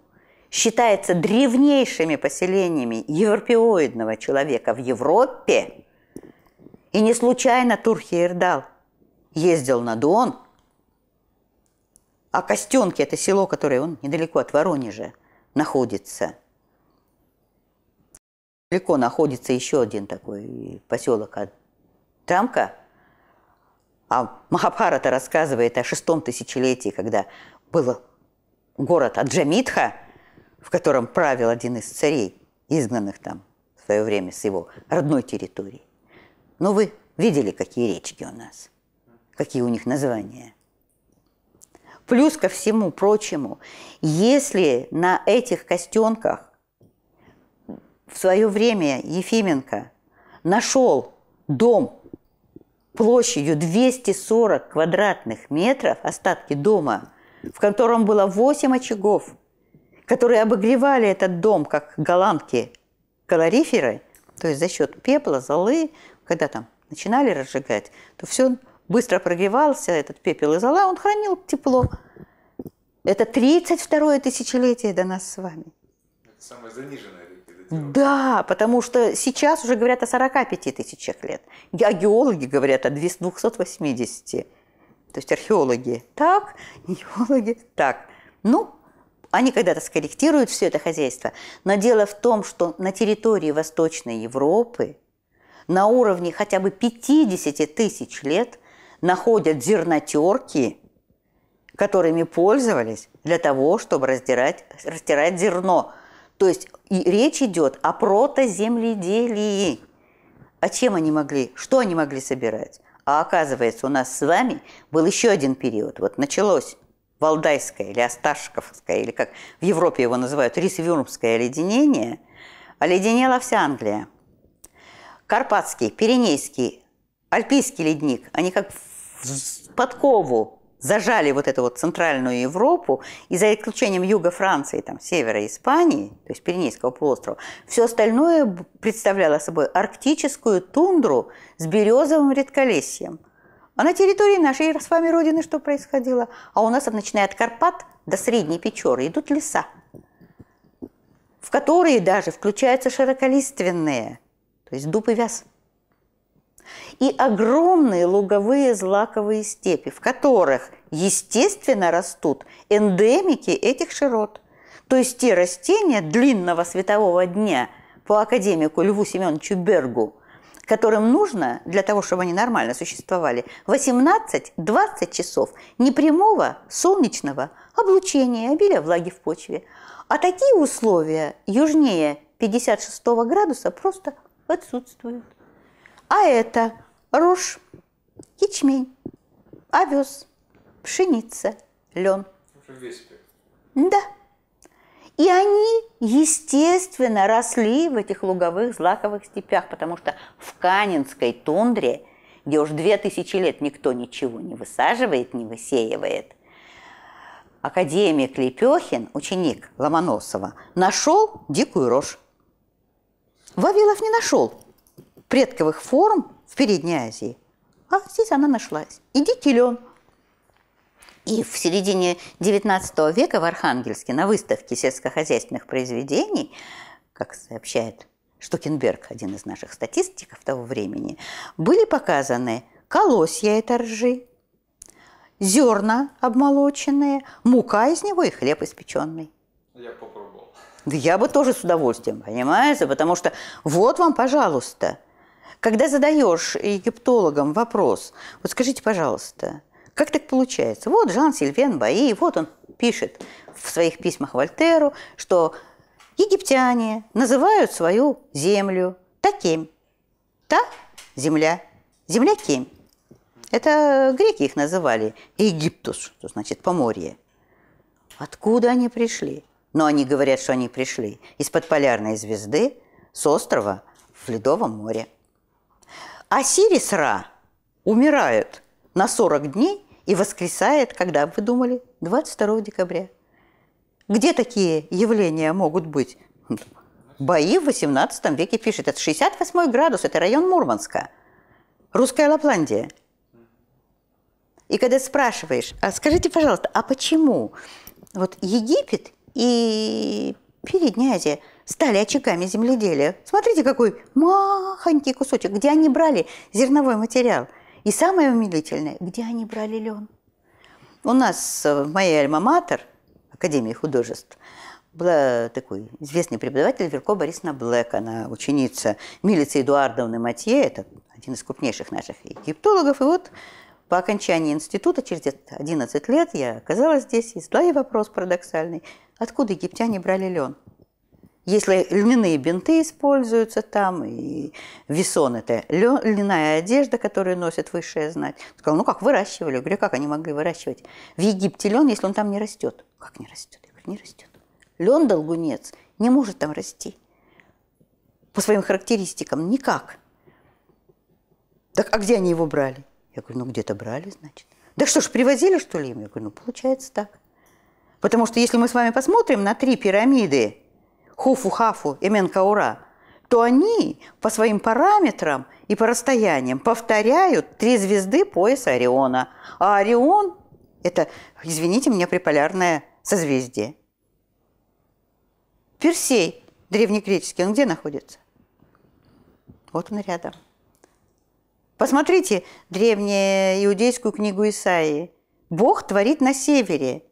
считается древнейшими поселениями европеоидного человека в Европе, и не случайно Турхиердал ездил на Дон, а Костенки – это село, которое он недалеко от Воронежа находится. Далеко находится еще один такой поселок от Трамка – а Махабхарата рассказывает о шестом тысячелетии, когда был город Аджамитха, в котором правил один из царей, изгнанных там в свое время с его родной территории. Но вы видели, какие речки у нас, какие у них названия. Плюс ко всему прочему, если на этих костенках в свое время Ефименко нашел дом площадью 240 квадратных метров остатки дома, в котором было 8 очагов, которые обогревали этот дом как голландки калориферы, то есть за счет пепла, золы, когда там начинали разжигать, то все быстро прогревался, этот пепел и зола, он хранил тепло. Это 32-е тысячелетие до нас с вами. Это самое заниженное. Да, потому что сейчас уже говорят о 45 тысячах лет, а геологи говорят о 280. То есть археологи так, геологи так. Ну, они когда-то скорректируют все это хозяйство. Но дело в том, что на территории Восточной Европы на уровне хотя бы 50 тысяч лет находят зернотерки, которыми пользовались для того, чтобы раздирать, растирать зерно. То есть и речь идет о протоземледелии. А чем они могли? Что они могли собирать? А оказывается, у нас с вами был еще один период. Вот началось Валдайское или Осташковское, или как в Европе его называют, Рисвюрмское оледенение. Оледенела вся Англия. Карпатский, Пиренейский, Альпийский ледник, они как в подкову зажали вот эту вот центральную Европу, и за исключением юга Франции, там, севера Испании, то есть Пиренейского полуострова, все остальное представляло собой арктическую тундру с березовым редколесьем. А на территории нашей с вами Родины что происходило? А у нас, начиная от Карпат до Средней Печоры, идут леса, в которые даже включаются широколиственные, то есть дуб и вяз и огромные луговые злаковые степи, в которых, естественно, растут эндемики этих широт. То есть те растения длинного светового дня по академику Льву Семеновичу Бергу, которым нужно, для того, чтобы они нормально существовали, 18-20 часов непрямого солнечного облучения, обилия влаги в почве. А такие условия южнее 56 градуса просто отсутствуют. А это рожь, ячмень, овес, пшеница, лен. Весь да. И они, естественно, росли в этих луговых злаковых степях, потому что в Канинской тундре, где уж две тысячи лет никто ничего не высаживает, не высеивает, академик Лепехин, ученик Ломоносова, нашел дикую рожь. Вавилов не нашел предковых форм в Передней Азии. А здесь она нашлась. Иди телен. И в середине XIX века в Архангельске на выставке сельскохозяйственных произведений, как сообщает Штукенберг, один из наших статистиков того времени, были показаны колосья и ржи, зерна обмолоченные, мука из него и хлеб испеченный. Я попробовал. Да я бы тоже с удовольствием, понимаете, потому что вот вам, пожалуйста – когда задаешь египтологам вопрос, вот скажите, пожалуйста, как так получается? Вот Жан-Сильвен Баи, вот он пишет в своих письмах Вольтеру, что египтяне называют свою землю таким. Та – земля, земля кем. Это греки их называли Египтус, что значит поморье. Откуда они пришли? Но они говорят, что они пришли из-под полярной звезды с острова в Ледовом море. Осирис а Ра умирает на 40 дней и воскресает, когда вы думали, 22 декабря. Где такие явления могут быть? Бои в 18 веке пишет. Это 68 градус, это район Мурманска. Русская Лапландия. И когда спрашиваешь, а скажите, пожалуйста, а почему вот Египет и Передняя Азия – стали очагами земледелия. Смотрите, какой махонький кусочек, где они брали зерновой материал. И самое умилительное, где они брали лен. У нас э, в моей альма-матер, Академии художеств, была такой известный преподаватель Верко Борисовна Блэк. Она ученица Милицы Эдуардовны Матье, это один из крупнейших наших египтологов. И вот по окончании института, через 11 лет, я оказалась здесь и задала ей вопрос парадоксальный. Откуда египтяне брали лен? Если льняные бинты используются там, и весон – это льняная одежда, которую носит высшая знать. Сказал, ну как, выращивали. Я говорю, как они могли выращивать? В Египте лен, если он там не растет. Как не растет? Я говорю, не растет. Лен долгунец не может там расти. По своим характеристикам никак. Так а где они его брали? Я говорю, ну где-то брали, значит. Да что ж, привозили, что ли, Я говорю, ну получается так. Потому что если мы с вами посмотрим на три пирамиды, хуфу-хафу, эмен ура! то они по своим параметрам и по расстояниям повторяют три звезды пояса Ориона. А Орион – это, извините меня, приполярное созвездие. Персей древнегреческий, он где находится? Вот он рядом. Посмотрите древнюю иудейскую книгу Исаии. Бог творит на севере,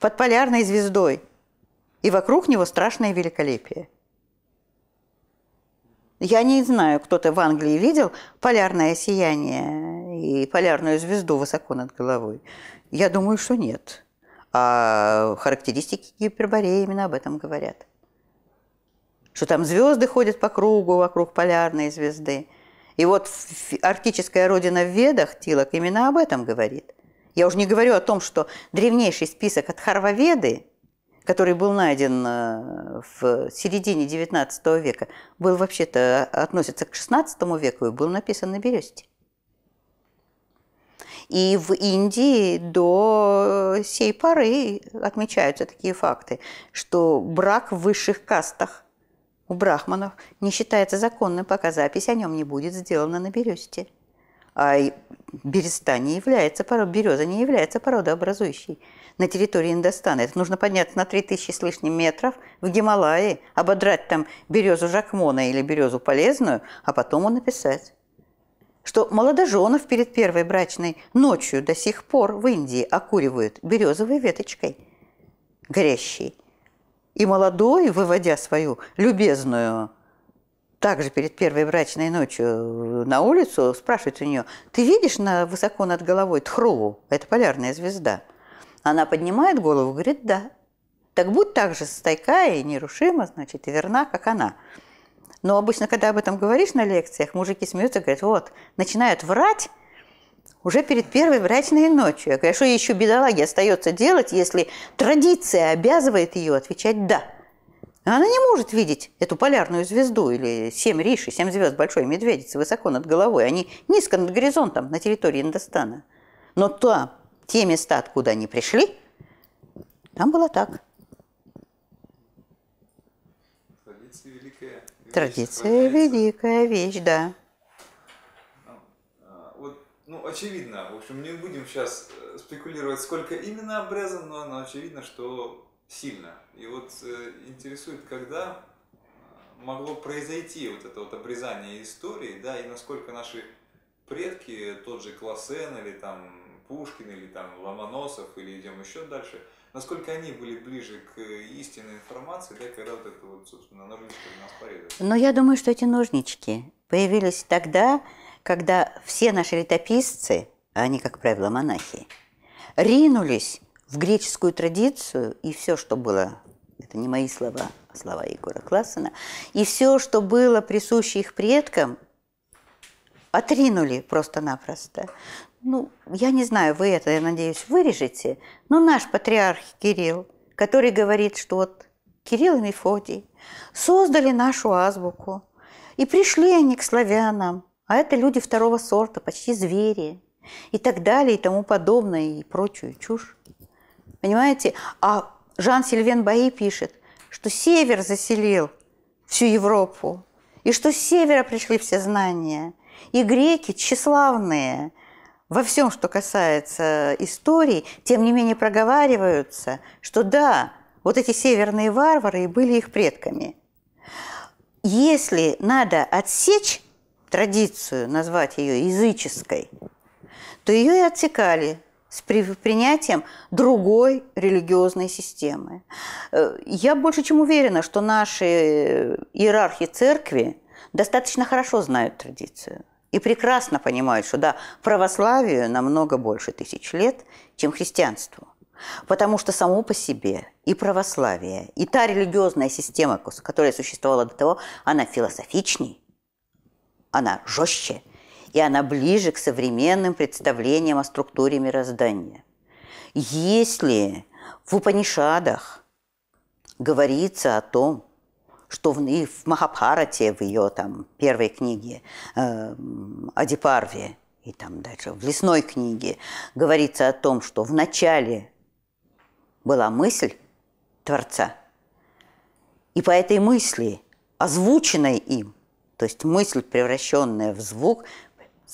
под полярной звездой – и вокруг него страшное великолепие. Я не знаю, кто-то в Англии видел полярное сияние и полярную звезду высоко над головой. Я думаю, что нет. А характеристики Гипербореи именно об этом говорят. Что там звезды ходят по кругу вокруг полярной звезды. И вот арктическая родина в Ведах, Тилок, именно об этом говорит. Я уже не говорю о том, что древнейший список от Харваведы – который был найден э, в середине XIX века, был вообще-то э, относится к XVI веку и был написан на бересте. И в Индии до сей поры отмечаются такие факты, что брак в высших кастах у брахманов не считается законным, пока запись о нем не будет сделана на бересте. А, береста не является, береза не является породообразующей на территории Индостана. Это нужно подняться на 3000 с лишним метров в Гималаи, ободрать там березу Жакмона или березу полезную, а потом и написать что молодоженов перед первой брачной ночью до сих пор в Индии окуривают березовой веточкой горящей. И молодой, выводя свою любезную также перед первой брачной ночью на улицу, спрашивает у нее, ты видишь на, высоко над головой Тхруву, это полярная звезда? Она поднимает голову, говорит, да. Так будь так же стойка и нерушима, значит, и верна, как она. Но обычно, когда об этом говоришь на лекциях, мужики смеются, говорят, вот, начинают врать, уже перед первой брачной ночью. Я говорю, «А что еще бедолаге остается делать, если традиция обязывает ее отвечать «да». А она не может видеть эту полярную звезду или семь риши, семь звезд Большой Медведицы высоко над головой. Они низко над горизонтом на территории Индостана. Но то, те места, откуда они пришли, там было так. Традиция великая вещь. Традиция великая вещь, да. Ну, а, вот, ну, очевидно, в общем, не будем сейчас э, спекулировать, сколько именно обрезан, но, но очевидно, что сильно. И вот э, интересует, когда э, могло произойти вот это вот обрезание истории, да, и насколько наши предки, тот же Классен или там Пушкин или там Ломоносов или идем еще дальше, насколько они были ближе к истинной информации, да, когда вот это вот, собственно, ножнички нас порезали? Но ну, я думаю, что эти ножнички появились тогда, когда все наши летописцы, а они, как правило, монахи, ринулись в греческую традицию и все, что было, это не мои слова, а слова Егора Классена, и все, что было присуще их предкам, отринули просто-напросто. Ну, я не знаю, вы это, я надеюсь, вырежете, но наш патриарх Кирилл, который говорит, что вот Кирилл и Мефодий создали нашу азбуку, и пришли они к славянам, а это люди второго сорта, почти звери, и так далее, и тому подобное, и прочую чушь. Понимаете? А Жан-Сильвен Баи пишет, что север заселил всю Европу, и что с севера пришли все знания. И греки тщеславные во всем, что касается истории, тем не менее проговариваются, что да, вот эти северные варвары и были их предками. Если надо отсечь традицию, назвать ее языческой, то ее и отсекали с принятием другой религиозной системы. Э, я больше чем уверена, что наши э, иерархи церкви достаточно хорошо знают традицию и прекрасно понимают, что да, православию намного больше тысяч лет, чем христианству. Потому что само по себе и православие, и та религиозная система, которая существовала до того, она философичней, она жестче – и она ближе к современным представлениям о структуре мироздания. Если в Упанишадах говорится о том, что в, и в Махабхарате, в ее там первой книге э, Адипарве, и там дальше в лесной книге говорится о том, что в начале была мысль Творца, и по этой мысли, озвученной им, то есть мысль, превращенная в звук,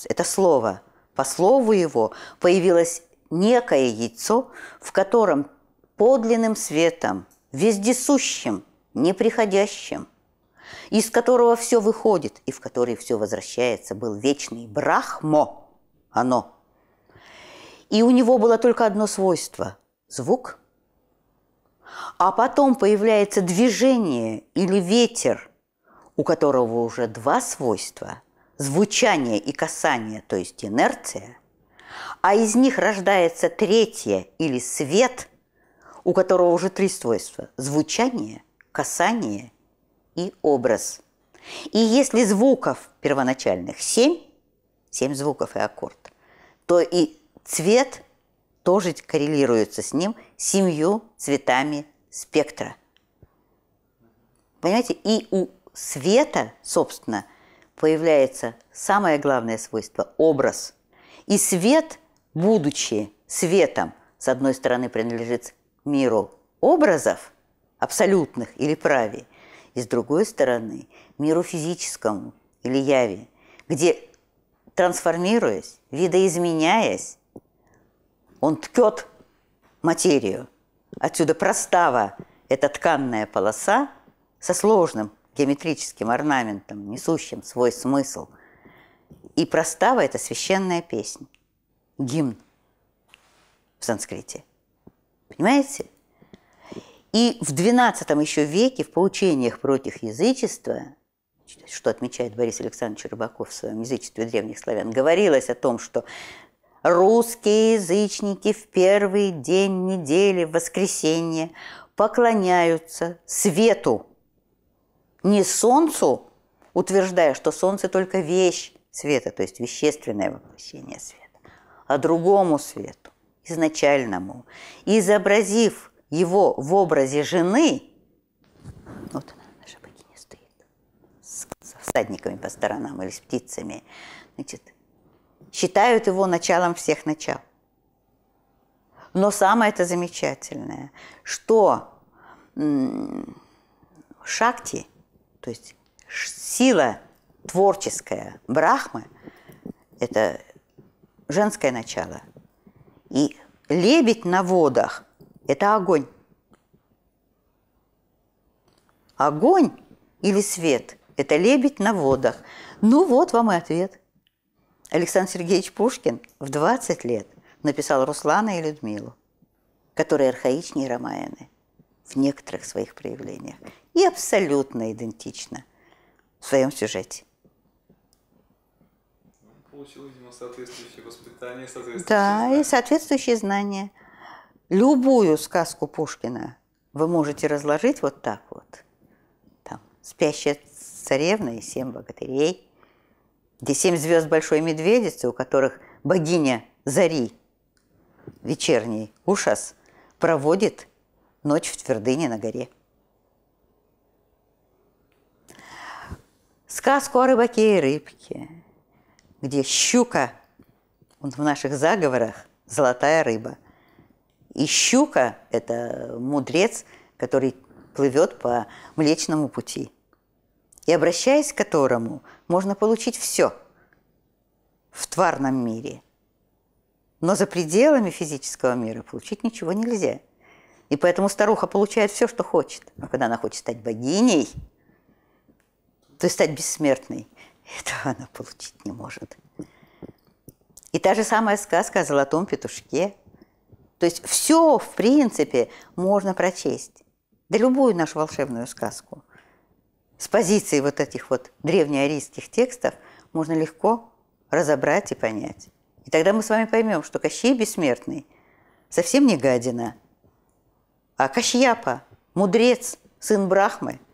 это слово, по слову его появилось некое яйцо, в котором подлинным светом, вездесущим, неприходящим, из которого все выходит и в который все возвращается, был вечный Брахмо, оно. И у него было только одно свойство – звук. А потом появляется движение или ветер, у которого уже два свойства – звучание и касание, то есть инерция, а из них рождается третье или свет, у которого уже три свойства – звучание, касание и образ. И если звуков первоначальных семь, семь звуков и аккорд, то и цвет тоже коррелируется с ним семью цветами спектра. Понимаете, и у света, собственно – появляется самое главное свойство – образ. И свет, будучи светом, с одной стороны принадлежит миру образов, абсолютных или праве, и с другой стороны миру физическому или яви где, трансформируясь, видоизменяясь, он ткет материю. Отсюда простава – это тканная полоса со сложным геометрическим орнаментом, несущим свой смысл. И простава – это священная песня, гимн в санскрите. Понимаете? И в XII еще веке в поучениях против язычества, что отмечает Борис Александрович Рыбаков в своем язычестве древних славян, говорилось о том, что русские язычники в первый день недели, в воскресенье, поклоняются свету – не Солнцу, утверждая, что Солнце только вещь света, то есть вещественное воплощение света, а другому свету, изначальному, изобразив его в образе жены, вот она, наша богиня стоит, с, со всадниками по сторонам или с птицами, значит, считают его началом всех начал. Но самое это замечательное, что Шакти – то есть сила творческая Брахмы – это женское начало. И лебедь на водах – это огонь. Огонь или свет – это лебедь на водах. Ну вот вам и ответ. Александр Сергеевич Пушкин в 20 лет написал Руслана и Людмилу, которые архаичнее Ромаины в некоторых своих проявлениях и абсолютно идентично в своем сюжете. Получила, видимо, соответствующее воспитание, соответствующие Да, знания. и соответствующие знания. Любую сказку Пушкина вы можете разложить вот так вот. Там «Спящая царевна» и «Семь богатырей», где «Семь звезд большой медведицы», у которых богиня Зари, вечерний Ушас проводит ночь в твердыне на горе. сказку о рыбаке и рыбке, где щука, в наших заговорах золотая рыба. И щука – это мудрец, который плывет по Млечному пути, и обращаясь к которому можно получить все в тварном мире. Но за пределами физического мира получить ничего нельзя. И поэтому старуха получает все, что хочет. а когда она хочет стать богиней – то есть стать бессмертной. Этого она получить не может. И та же самая сказка о золотом петушке. То есть все, в принципе, можно прочесть. Да любую нашу волшебную сказку. С позиции вот этих вот древнеарийских текстов можно легко разобрать и понять. И тогда мы с вами поймем, что Кощей бессмертный совсем не гадина, а Кощьяпа, мудрец, сын Брахмы –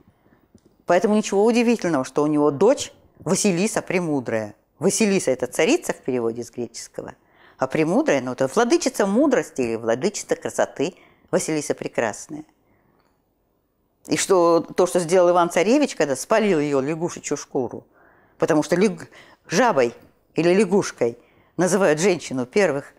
Поэтому ничего удивительного, что у него дочь Василиса Премудрая. Василиса – это царица в переводе с греческого, а Премудрая – ну, это владычица мудрости или владычица красоты Василиса Прекрасная. И что то, что сделал Иван-Царевич, когда спалил ее лягушечью шкуру, потому что лиг... жабой или лягушкой называют женщину первых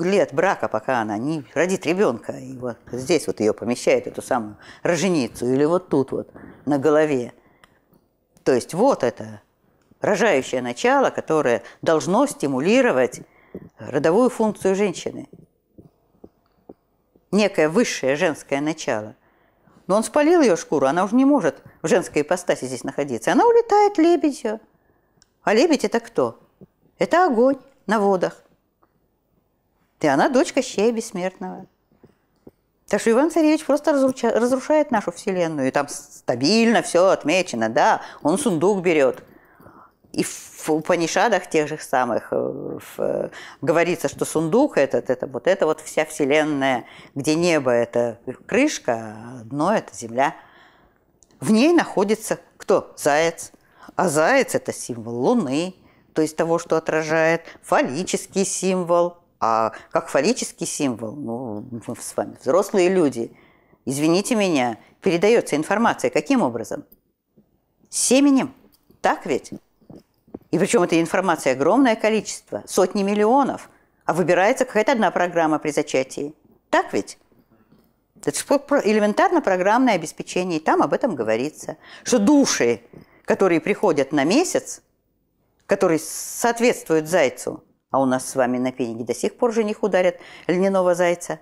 лет брака, пока она не родит ребенка. И вот здесь вот ее помещает, эту самую роженицу, или вот тут вот, на голове. То есть вот это рожающее начало, которое должно стимулировать родовую функцию женщины. Некое высшее женское начало. Но он спалил ее шкуру, она уже не может в женской ипостаси здесь находиться. Она улетает лебедью. А лебедь это кто? Это огонь на водах. И она дочка Кощея Бессмертного. Так что Иван-Царевич просто разрушает нашу Вселенную. И там стабильно все отмечено, да. Он сундук берет. И в панишадах тех же самых в, э, э, говорится, что сундук этот, это вот это вот вся Вселенная, где небо – это крышка, а дно – это земля. В ней находится кто? Заяц. А заяц – это символ Луны, то есть того, что отражает фаллический символ – а как фаллический символ, ну, мы с вами взрослые люди, извините меня, передается информация каким образом? Семенем. Так ведь? И причем эта информация огромное количество, сотни миллионов, а выбирается какая-то одна программа при зачатии. Так ведь? Это элементарно программное обеспечение, и там об этом говорится. Что души, которые приходят на месяц, которые соответствуют зайцу, а у нас с вами на пенинге до сих пор жених ударят льняного зайца.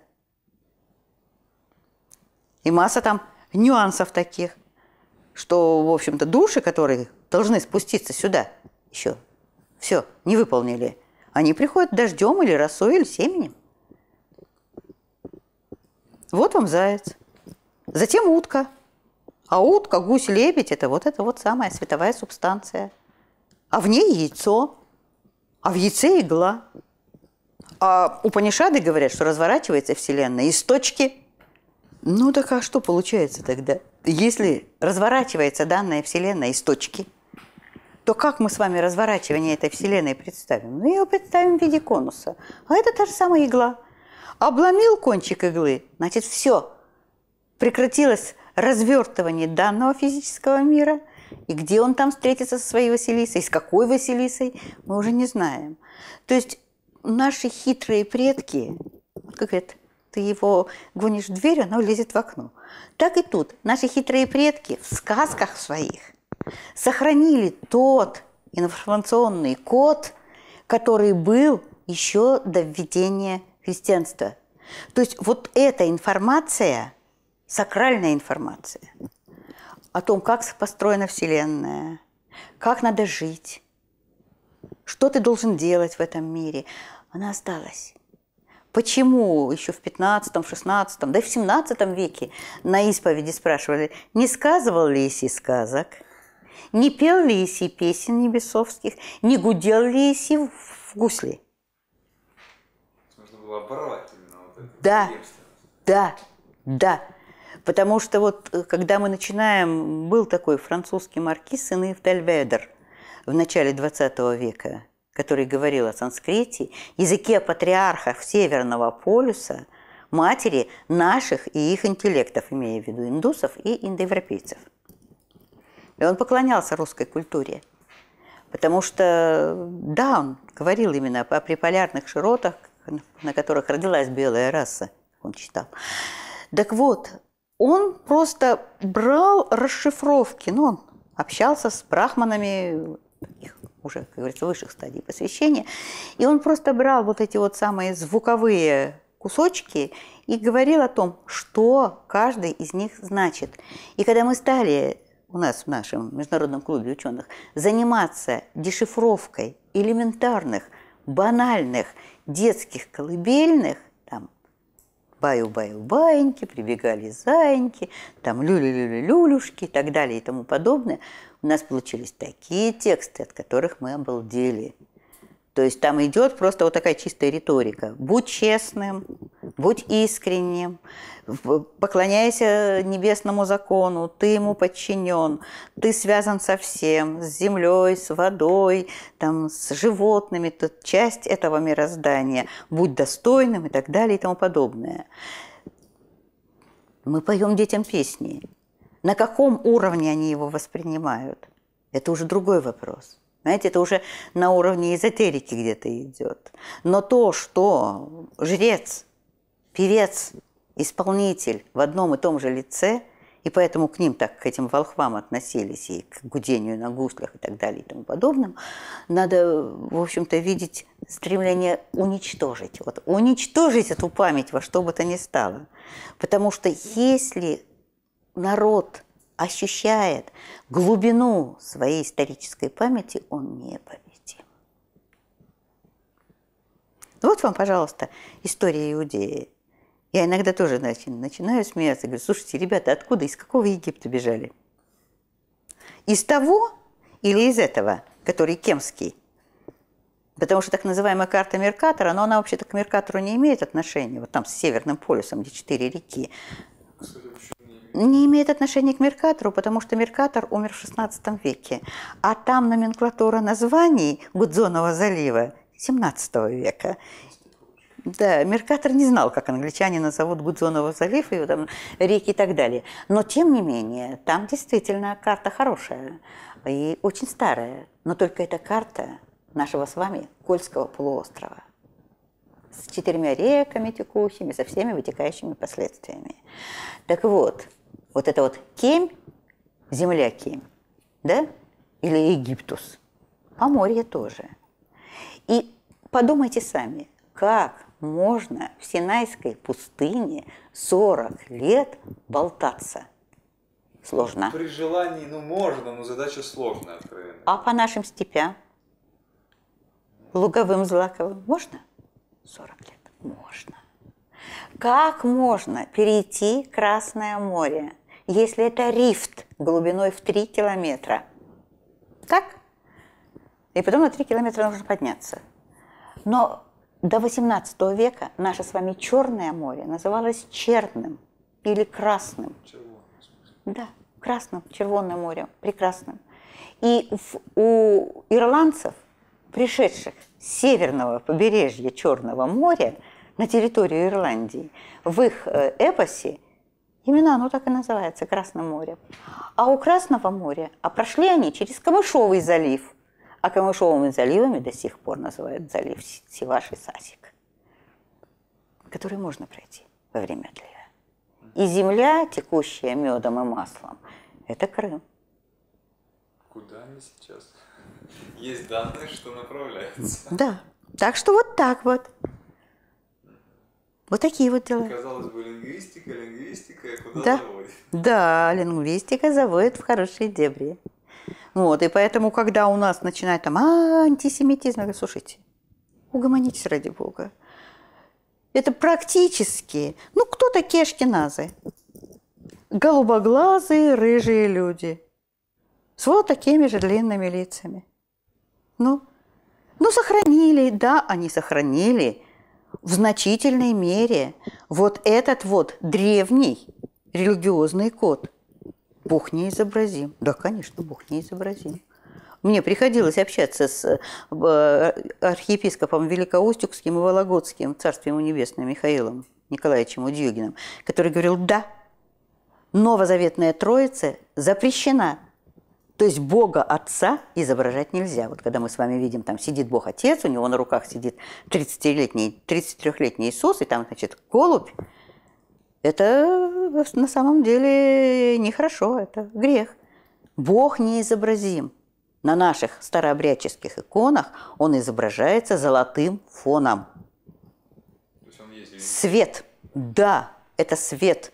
И масса там нюансов таких, что, в общем-то, души, которые должны спуститься сюда еще, все, не выполнили, они приходят дождем или росой, или семенем. Вот вам заяц. Затем утка. А утка, гусь, лебедь – это вот это вот самая световая субстанция. А в ней яйцо. А в яйце игла. А у Упанишады говорят, что разворачивается Вселенная из точки. Ну так а что получается тогда? Если разворачивается данная Вселенная из точки, то как мы с вами разворачивание этой Вселенной представим? Мы ну, ее представим в виде конуса. А это та же самая игла. Обломил кончик иглы, значит, все. Прекратилось развертывание данного физического мира – и где он там встретится со своей Василисой, с какой Василисой, мы уже не знаем. То есть наши хитрые предки, вот как это, ты его гонишь в дверь, оно лезет в окно. Так и тут. Наши хитрые предки в сказках своих сохранили тот информационный код, который был еще до введения христианства. То есть вот эта информация – сакральная информация о том, как построена Вселенная, как надо жить, что ты должен делать в этом мире, она осталась. Почему еще в 15, 16, да и в 17 веке на исповеди спрашивали, не сказывал ли Иси сказок, не пел ли Иси песен небесовских, не гудел ли Иси в гусли? Нужно было оборвать именно вот это. Да, да, да. Потому что вот э, когда мы начинаем, был такой французский маркиз сын Тальведер в начале 20 века, который говорил о санскрите, языке патриархов Северного полюса, матери наших и их интеллектов, имея в виду индусов и индоевропейцев. И он поклонялся русской культуре. Потому что, да, он говорил именно о приполярных широтах, на которых родилась белая раса, он читал. Так вот, он просто брал расшифровки, ну, он общался с брахманами, таких уже, как говорится, высших стадий посвящения, и он просто брал вот эти вот самые звуковые кусочки и говорил о том, что каждый из них значит. И когда мы стали у нас в нашем международном клубе ученых заниматься дешифровкой элементарных, банальных детских колыбельных – баю-баю-баеньки, прибегали заиньки, там люлю-люлю-люлюшки и так далее и тому подобное, у нас получились такие тексты, от которых мы обалдели. То есть там идет просто вот такая чистая риторика. Будь честным, будь искренним, поклоняйся небесному закону, ты ему подчинен, ты связан со всем, с землей, с водой, там, с животными, ты часть этого мироздания, будь достойным и так далее и тому подобное. Мы поем детям песни. На каком уровне они его воспринимают? Это уже другой вопрос. Знаете, это уже на уровне эзотерики где-то идет. Но то, что жрец, певец, исполнитель в одном и том же лице, и поэтому к ним так, к этим волхвам относились, и к гудению на гуслях и так далее, и тому подобным, надо, в общем-то, видеть стремление уничтожить. Вот уничтожить эту память во что бы то ни стало. Потому что если народ ощущает глубину своей исторической памяти, он не победим. Вот вам, пожалуйста, история Иудеи. Я иногда тоже начинаю смеяться, говорю, слушайте, ребята, откуда, из какого Египта бежали? Из того или из этого, который кемский? Потому что так называемая карта Меркатора, но она вообще-то к Меркатору не имеет отношения, вот там с Северным полюсом, где четыре реки не имеет отношения к Меркатору, потому что Меркатор умер в XVI веке, а там номенклатура названий Гудзонова залива XVII века. Да, Меркатор не знал, как англичане назовут Гудзонова залив и там реки и так далее. Но, тем не менее, там действительно карта хорошая и очень старая. Но только эта карта нашего с вами Кольского полуострова с четырьмя реками текущими, со всеми вытекающими последствиями. Так вот, вот это вот Кемь, земля Кемь, да, или Египтус, А Море тоже. И подумайте сами, как можно в Синайской пустыне 40 лет болтаться? Сложно. При желании, ну, можно, но задача сложная, откровенно. А по нашим степям? Луговым, злаковым можно? 40 лет. Можно. Как можно перейти Красное море? если это рифт глубиной в 3 километра. Так? И потом на 3 километра нужно подняться. Но до 18 века наше с вами Черное море называлось Черным или Красным. Червоным. Да, Красным, Червоным море прекрасным. И в, у ирландцев, пришедших с северного побережья Черного моря на территорию Ирландии, в их э, эпосе Именно оно так и называется, Красное море. А у Красного моря, а прошли они через Камышовый залив. А Камышовыми заливами до сих пор называют залив Сиваш и Сасик, который можно пройти во время отлива. И земля, текущая медом и маслом, это Крым. Куда они сейчас? Есть данные, что направляются. Да. Так что вот так вот. Вот такие вот дела. И, казалось бы, лингвистика, лингвистика, куда да. заводит? Да, лингвистика заводит в хорошие дебри. Вот, и поэтому, когда у нас начинает там а, антисемитизм, я говорю, слушайте, угомонитесь ради бога. Это практически, ну кто такие ашкеназы? Голубоглазые, рыжие люди с вот такими же длинными лицами. Ну, ну сохранили, да, они сохранили в значительной мере вот этот вот древний религиозный код Бог не изобразим. Да, конечно, Бог не изобразим. Мне приходилось общаться с э, архиепископом Великоустюгским и Вологодским, царствием ему Михаилом Николаевичем Удюгиным, который говорил, да, новозаветная Троица запрещена то есть Бога Отца изображать нельзя. Вот когда мы с вами видим, там сидит Бог Отец, у него на руках сидит 30-летний, 33-летний Иисус, и там, значит, голубь, это на самом деле нехорошо, это грех. Бог неизобразим. На наших старообрядческих иконах он изображается золотым фоном. Свет. Да, это свет.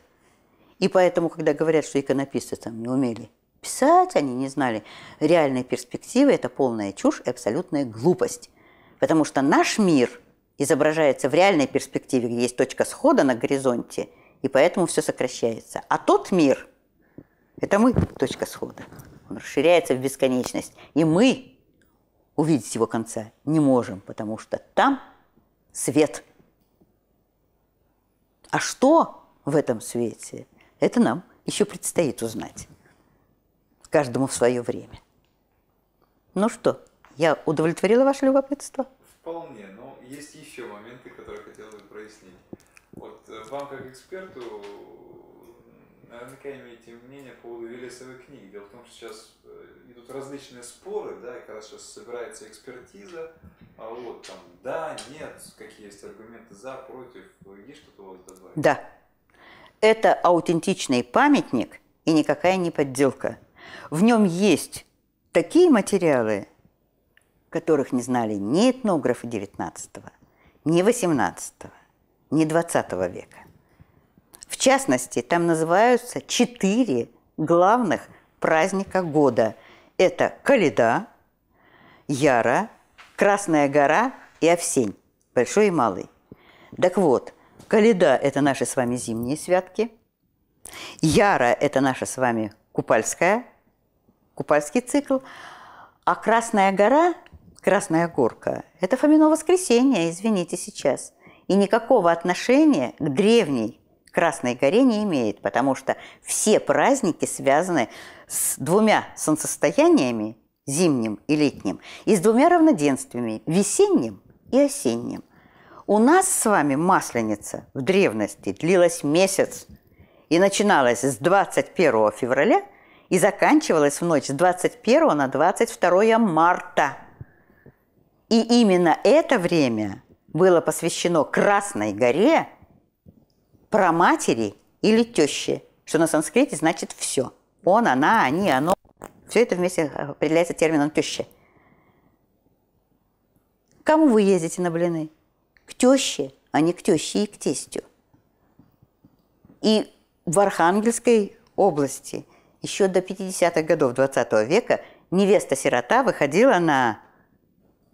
И поэтому, когда говорят, что иконописцы там не умели – Писать они не знали. Реальные перспективы – это полная чушь и абсолютная глупость. Потому что наш мир изображается в реальной перспективе, где есть точка схода на горизонте, и поэтому все сокращается. А тот мир – это мы, точка схода. Он расширяется в бесконечность. И мы увидеть его конца не можем, потому что там свет. А что в этом свете, это нам еще предстоит узнать каждому в свое время. Ну что, я удовлетворила ваше любопытство? Вполне, но есть еще моменты, которые хотелось бы прояснить. Вот э, вам как эксперту наверняка имеете мнение по поводу Велесовой книги. Дело в том, что сейчас э, идут различные споры, да, и как раз сейчас собирается экспертиза, а вот там да, нет, какие есть аргументы за, против, есть что-то у вас добавить? Да. Это аутентичный памятник и никакая не подделка. В нем есть такие материалы, которых не знали ни этнографы XIX, ни XVIII, ни XX века. В частности, там называются четыре главных праздника года. Это Каледа, Яра, Красная гора и Овсень, большой и малый. Так вот, Каледа – это наши с вами зимние святки, Яра – это наша с вами купальская Купальский цикл. А Красная гора, Красная горка – это Фомино воскресенье, извините сейчас. И никакого отношения к древней Красной горе не имеет, потому что все праздники связаны с двумя солнцестояниями – зимним и летним, и с двумя равноденствиями – весенним и осенним. У нас с вами масленица в древности длилась месяц и начиналась с 21 февраля – и заканчивалась в ночь с 21 на 22 марта. И именно это время было посвящено Красной горе про матери или тещи, что на санскрите значит все. Он, она, они, оно. Все это вместе э, определяется термином тещи. кому вы ездите на блины? К теще, а не к теще и к тестю. И в Архангельской области – еще до 50-х годов 20 -го века невеста-сирота выходила на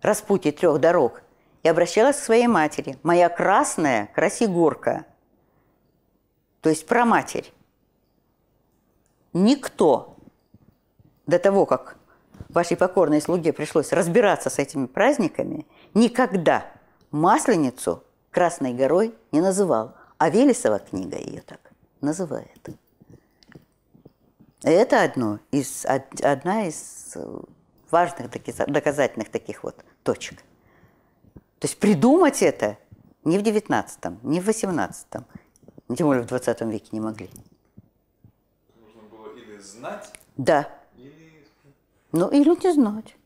распутье трех дорог и обращалась к своей матери. «Моя красная красигорка», то есть про матерь. Никто до того, как вашей покорной слуге пришлось разбираться с этими праздниками, никогда Масленицу Красной горой не называл, а Велесова книга ее так называет. Это одно из, одна из э, важных доказательных таких вот точек. То есть придумать это не в 19 не в 18 тем более в 20 веке не могли. Нужно было или знать, да. или... Ну, или не знать.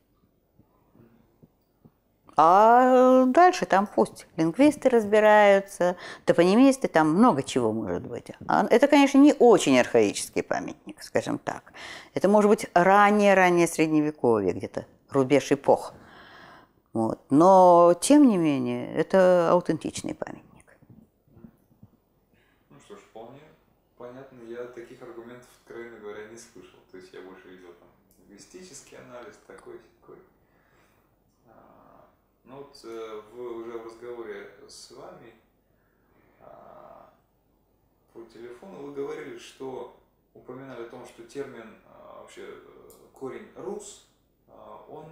А э, дальше там пусть лингвисты разбираются, топонимисты, там много чего может быть. А, это, конечно, не очень архаический памятник, скажем так. Это может быть ранее-ранее средневековье, где-то рубеж эпох. Вот. Но, тем не менее, это аутентичный памятник. вот э, вы уже в разговоре с вами а, по телефону вы говорили, что упоминали о том, что термин а, вообще э, корень рус, а, он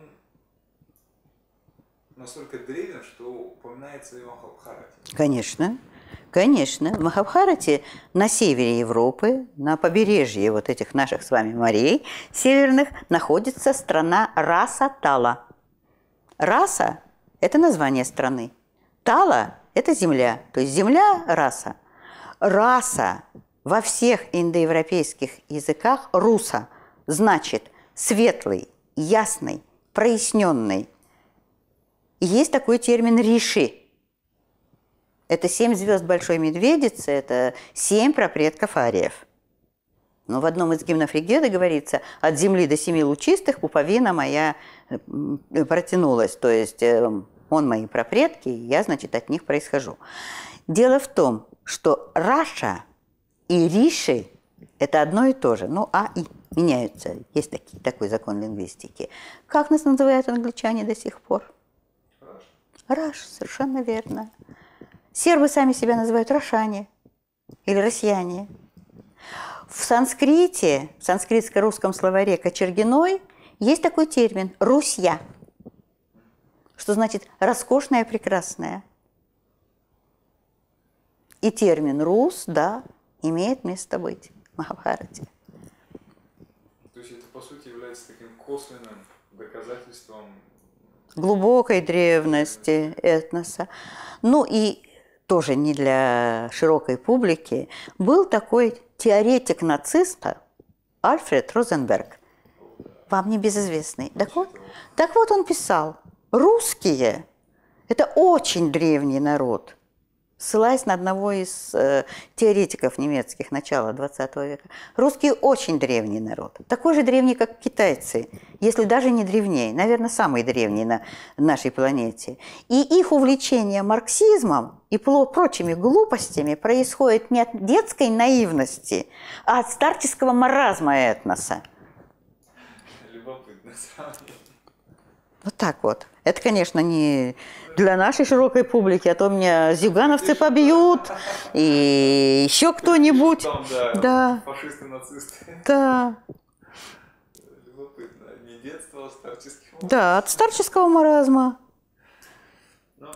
настолько древен, что упоминается и в Махабхарате. Конечно. Конечно, в Махабхарате на севере Европы, на побережье вот этих наших с вами морей северных, находится страна Раса Тала. Раса – это название страны. Тала – это земля, то есть земля – раса. Раса во всех индоевропейских языках руса значит светлый, ясный, проясненный. И есть такой термин риши. Это семь звезд Большой Медведицы, это семь пропредков ариев – но в одном из гимнов Регеды говорится «От земли до семи лучистых пуповина моя э, протянулась». То есть э, он мои пропредки, и я, значит, от них происхожу. Дело в том, что Раша и Риши – это одно и то же. Ну, а и меняются. Есть такие, такой закон лингвистики. Как нас называют англичане до сих пор? Раш. Раш, совершенно верно. Сербы сами себя называют рашане или россияне. В санскрите, в санскритско-русском словаре Кочергиной есть такой термин «русья», что значит «роскошная, прекрасная». И термин «рус», да, имеет место быть в Махабхарате. То есть это, по сути, является таким косвенным доказательством глубокой древности этноса. Ну и тоже не для широкой публики был такой теоретик нациста Альфред Розенберг, вам не безызвестный. Так вот, так вот он писал, русские – это очень древний народ – ссылаясь на одного из э, теоретиков немецких начала XX века, русские очень древний народ. Такой же древний, как китайцы, если даже не древнее, наверное, самый древний на нашей планете. И их увлечение марксизмом и прочими глупостями происходит не от детской наивности, а от старческого маразма этноса. Любопытно, самом вот так вот. Это, конечно, не для нашей широкой публики, а то меня зюгановцы побьют, и еще кто-нибудь. да, да. Фашисты, нацисты. Да. Любопытно. Не детство, а старческих маразм. Да, от старческого маразма. Но, ну,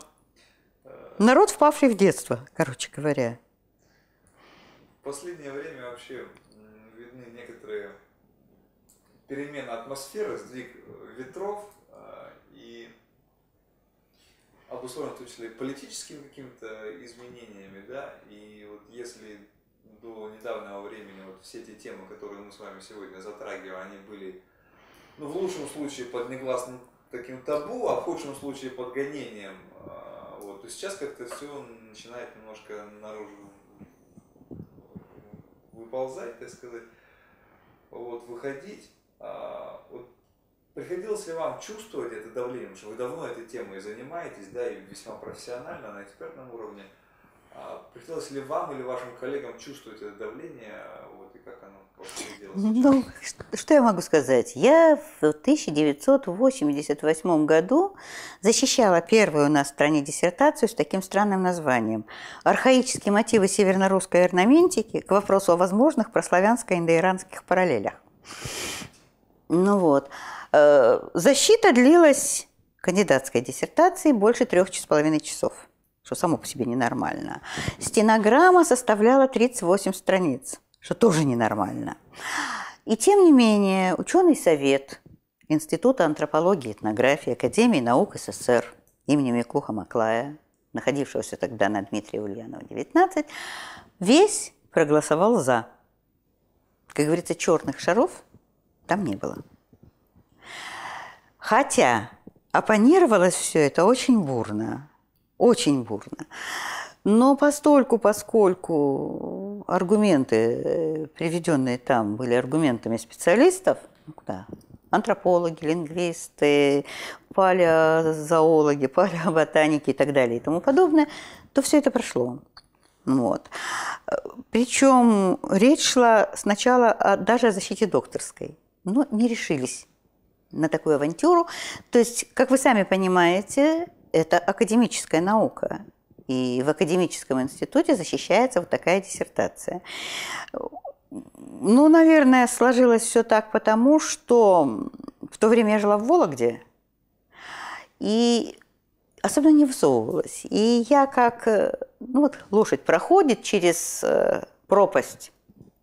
э... Народ, впавший в детство, короче говоря. В последнее время вообще видны некоторые перемены атмосферы, сдвиг э, ветров – обусловлен в том числе политическими какими-то изменениями, да, и вот если до недавнего времени вот все те темы, которые мы с вами сегодня затрагивали, они были, ну, в лучшем случае под негласным таким табу, а в худшем случае под гонением, а, вот, то сейчас как-то все начинает немножко наружу выползать, так сказать, вот, выходить, а, вот Приходилось ли вам чувствовать это давление, потому что вы давно этой темой занимаетесь, да, и весьма профессионально, на экспертном уровне. А приходилось ли вам или вашим коллегам чувствовать это давление, вот, и как оно ну, что я могу сказать? Я в 1988 году защищала первую у нас в стране диссертацию с таким странным названием «Архаические мотивы северно-русской орнаментики к вопросу о возможных прославянско-индоиранских параллелях». Ну вот. Э, защита длилась кандидатской диссертации больше трех с половиной часов, что само по себе ненормально. Стенограмма составляла 38 страниц, что тоже ненормально. И тем не менее, ученый совет Института антропологии и этнографии Академии наук СССр имени Микуха Маклая, находившегося тогда на Дмитрия Ульянова, 19, весь проголосовал «за». Как говорится, черных шаров там не было. Хотя оппонировалось все это очень бурно, очень бурно. Но постольку, поскольку аргументы, э, приведенные там, были аргументами специалистов, ну, куда антропологи, лингвисты, палеозоологи, [LAUGHS] палеоботаники и так далее и тому подобное, то все это прошло. Вот. Причем речь шла сначала о, даже о защите докторской, но не решились на такую авантюру. То есть, как вы сами понимаете, это академическая наука. И в академическом институте защищается вот такая диссертация. Ну, наверное, сложилось все так потому, что в то время я жила в Вологде, и особенно не высовывалась. И я как ну вот, лошадь проходит через э, пропасть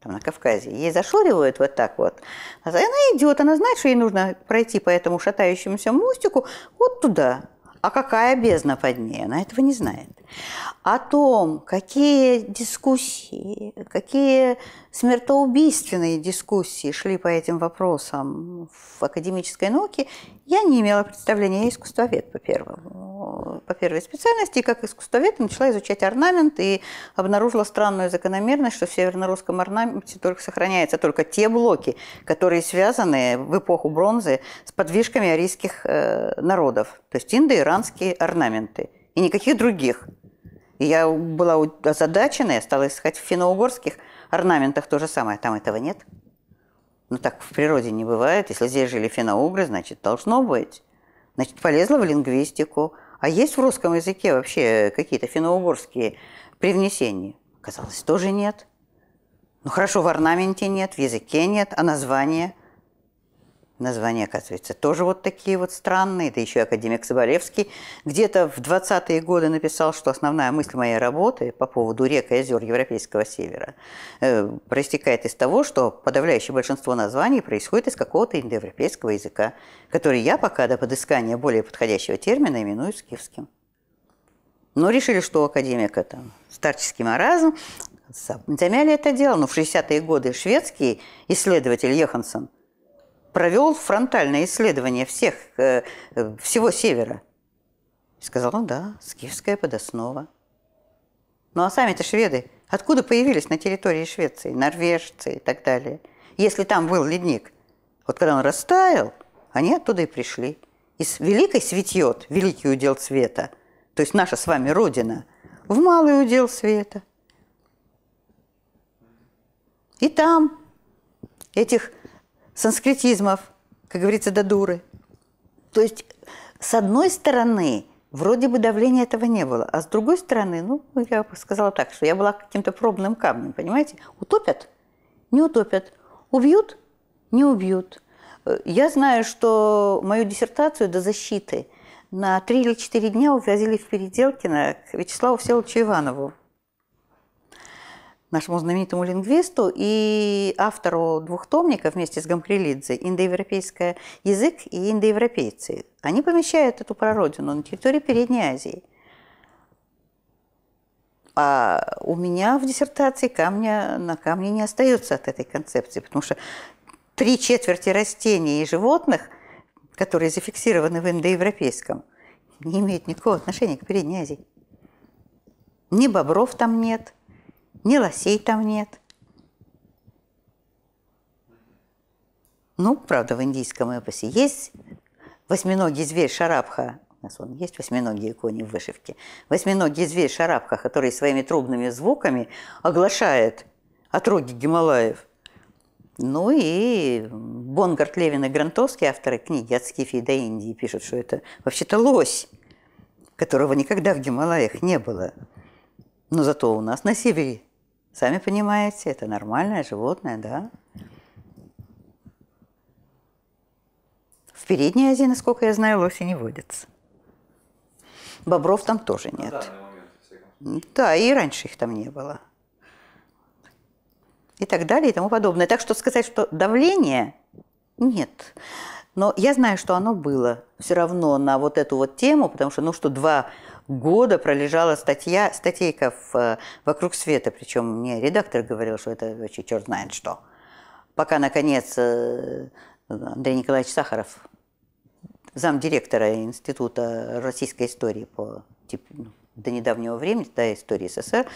там, на Кавказе, ей зашуривают вот так вот. Она идет, она знает, что ей нужно пройти по этому шатающемуся мостику вот туда. А какая бездна под ней, она этого не знает. О том, какие дискуссии, какие смертоубийственные дискуссии шли по этим вопросам в академической науке, я не имела представления, я искусствовед по первому по первой специальности, и как искусствовед начала изучать орнамент и обнаружила странную закономерность, что в северно-русском орнаменте только сохраняются только те блоки, которые связаны в эпоху бронзы с подвижками арийских э, народов, то есть индоиранские орнаменты, и никаких других. И я была озадачена, я стала искать в финно-угорских орнаментах то же самое, а там этого нет. Но ну, так в природе не бывает. Если здесь жили финоугры, значит, должно быть. Значит, полезла в лингвистику, а есть в русском языке вообще какие-то финно-угорские привнесения? Казалось, тоже нет. Ну хорошо, в орнаменте нет, в языке нет, а название? Названия, оказывается, тоже вот такие вот странные. Это еще академик Соболевский. Где-то в 20-е годы написал, что основная мысль моей работы по поводу рек и озер Европейского Севера э, проистекает из того, что подавляющее большинство названий происходит из какого-то индоевропейского языка, который я пока до подыскания более подходящего термина именую скифским. Но решили, что у академика там старческий маразм, замяли это дело. Но в 60-е годы шведский исследователь Йоханссон – провел фронтальное исследование всех, э, э, всего севера. сказал, ну да, скифская подоснова. Ну а сами-то шведы откуда появились на территории Швеции, норвежцы и так далее? Если там был ледник, вот когда он растаял, они оттуда и пришли. Из великой светьет, великий удел света, то есть наша с вами родина, в малый удел света. И там этих санскритизмов, как говорится, до дуры. То есть, с одной стороны, вроде бы давления этого не было, а с другой стороны, ну, я бы сказала так, что я была каким-то пробным камнем, понимаете? Утопят? Не утопят. Убьют? Не убьют. Я знаю, что мою диссертацию до защиты на три или четыре дня увозили в переделки на Вячеславу Всеволодовичу Иванову, нашему знаменитому лингвисту и автору двухтомника вместе с Гамкрилидзе «Индоевропейский язык» и «Индоевропейцы». Они помещают эту прародину на территории Передней Азии. А у меня в диссертации камня на камне не остается от этой концепции, потому что три четверти растений и животных, которые зафиксированы в индоевропейском, не имеют никакого отношения к Передней Азии. Ни бобров там нет – ни лосей там нет. Ну, правда, в индийском эпосе есть восьминогий зверь Шарабха. У нас он есть восьминогие кони в вышивке. Восьминогий зверь Шарабха, который своими трубными звуками оглашает отроги Гималаев. Ну и Бонгард, Левин и Грантовский, авторы книги «От Скифи до Индии», пишут, что это вообще-то лось, которого никогда в Гималаях не было. Но зато у нас на севере, сами понимаете, это нормальное животное, да? В Передней Азии, насколько я знаю, лоси не водятся. Бобров там тоже нет. Ну, да, и раньше их там не было. И так далее, и тому подобное. Так что сказать, что давление нет. Но я знаю, что оно было все равно на вот эту вот тему, потому что, ну что, два года пролежала статья, статейка в, э, «Вокруг света», причем мне редактор говорил, что это вообще черт знает что. Пока, наконец, э, Андрей Николаевич Сахаров, замдиректора Института российской истории по типу, ну, до недавнего времени, до истории СССР,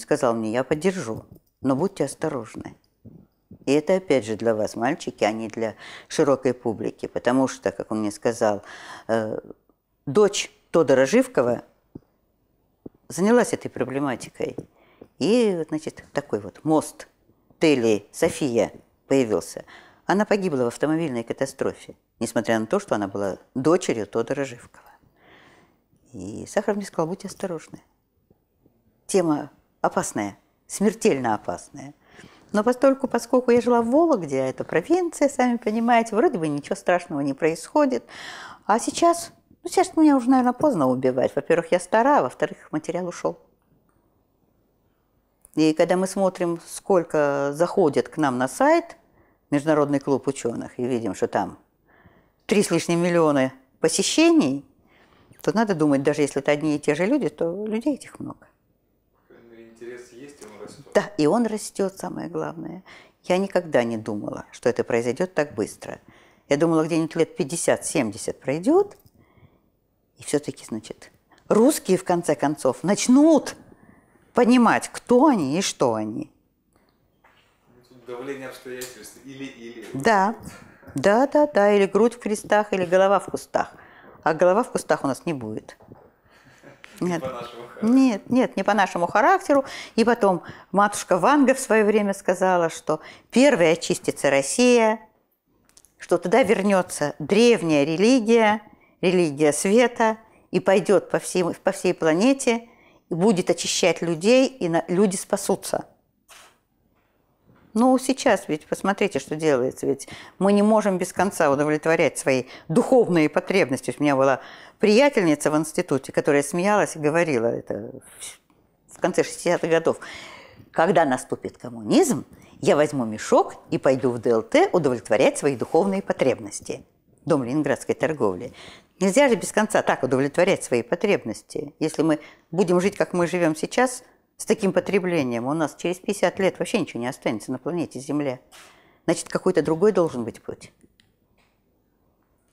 сказал мне, я поддержу, но будьте осторожны. И это опять же для вас, мальчики, а не для широкой публики, потому что, как он мне сказал, э, дочь Тодора Живкова занялась этой проблематикой. И, значит, такой вот мост Телли София появился. Она погибла в автомобильной катастрофе, несмотря на то, что она была дочерью Тодора Живкова. И Сахаров мне сказал, будьте осторожны. Тема опасная, смертельно опасная. Но поскольку, поскольку я жила в Вологде, а это провинция, сами понимаете, вроде бы ничего страшного не происходит. А сейчас ну, сейчас меня уже, наверное, поздно убивать. Во-первых, я стара, а во-вторых, материал ушел. И когда мы смотрим, сколько заходит к нам на сайт Международный клуб ученых, и видим, что там три с лишним миллиона посещений, то надо думать, даже если это одни и те же люди, то людей этих много. Интерес есть, он растет. Да, и он растет, самое главное. Я никогда не думала, что это произойдет так быстро. Я думала, где-нибудь лет 50-70 пройдет, и все-таки, значит, русские, в конце концов, начнут понимать, кто они и что они. Давление обстоятельств или-или. Да, да, да, да, или грудь в крестах, или голова в кустах. А голова в кустах у нас не будет. [LAUGHS] Нет. нет, нет, не по нашему характеру. И потом матушка Ванга в свое время сказала, что первая очистится Россия, что туда вернется древняя религия – религия света и пойдет по всей, по всей планете, и будет очищать людей, и на, люди спасутся. Ну, сейчас ведь посмотрите, что делается. Ведь мы не можем без конца удовлетворять свои духовные потребности. У меня была приятельница в институте, которая смеялась и говорила это в конце 60-х годов. Когда наступит коммунизм, я возьму мешок и пойду в ДЛТ удовлетворять свои духовные потребности. Дом ленинградской торговли. Нельзя же без конца так удовлетворять свои потребности. Если мы будем жить, как мы живем сейчас, с таким потреблением, у нас через 50 лет вообще ничего не останется на планете Земля. Значит, какой-то другой должен быть путь.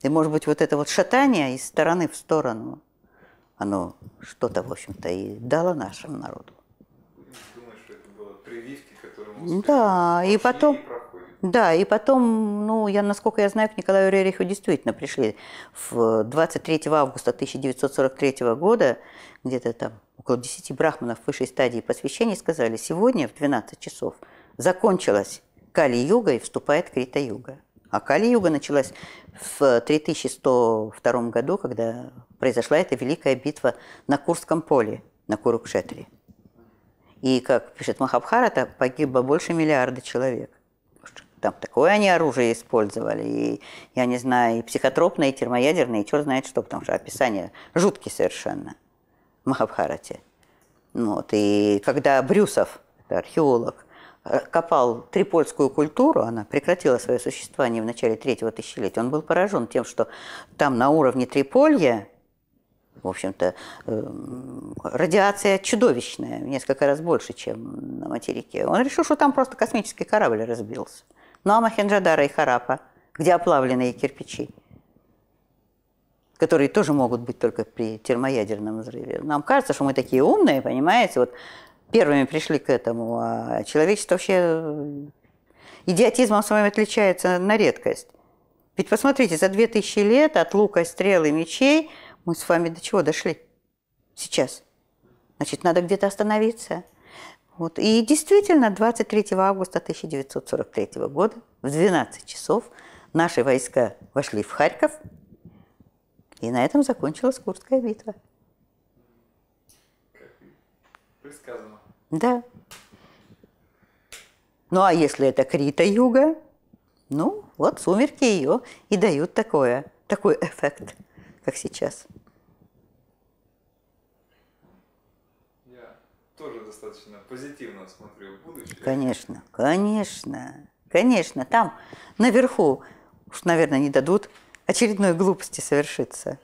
И, может быть, вот это вот шатание из стороны в сторону, оно что-то, в общем-то, и дало нашему народу. Думаешь, что это было прививки, которые мы Да, и потом... И да, и потом, ну, я, насколько я знаю, к Николаю Рериху действительно пришли в 23 августа 1943 года, где-то там около 10 брахманов высшей стадии посвящения сказали, сегодня в 12 часов закончилась Кали-юга и вступает Крита-юга. А Кали-юга началась в 3102 году, когда произошла эта великая битва на Курском поле, на Курукшетре. И, как пишет Махабхарата, погибло больше миллиарда человек там такое они оружие использовали, и, я не знаю, и психотропное, и термоядерное, и черт знает что, потому что описание жуткие совершенно в Махабхарате. Ну вот, и когда Брюсов, это археолог, э, копал трипольскую культуру, она прекратила свое существование в начале третьего тысячелетия, он был поражен тем, что там на уровне Триполья в общем-то, эм, радиация чудовищная, в несколько раз больше, чем на материке. Он решил, что там просто космический корабль разбился. Ну а Хенджадара и Харапа, где оплавленные кирпичи, которые тоже могут быть только при термоядерном взрыве. Нам кажется, что мы такие умные, понимаете, вот первыми пришли к этому, а человечество вообще э, идиотизмом своим отличается на редкость. Ведь посмотрите, за 2000 лет от лука, стрел и мечей мы с вами до чего дошли сейчас? Значит, надо где-то остановиться. Вот. И действительно, 23 августа 1943 года в 12 часов наши войска вошли в Харьков, и на этом закончилась Курская битва. предсказано. Да. Ну а если это Крита-юга, ну вот сумерки ее и дают такое, такой эффект, как сейчас. достаточно позитивно смотрю в будущее. Конечно, конечно, конечно. Там, наверху, уж, наверное, не дадут очередной глупости совершиться.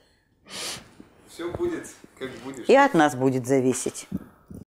Все будет, как будет. И от нас будет зависеть.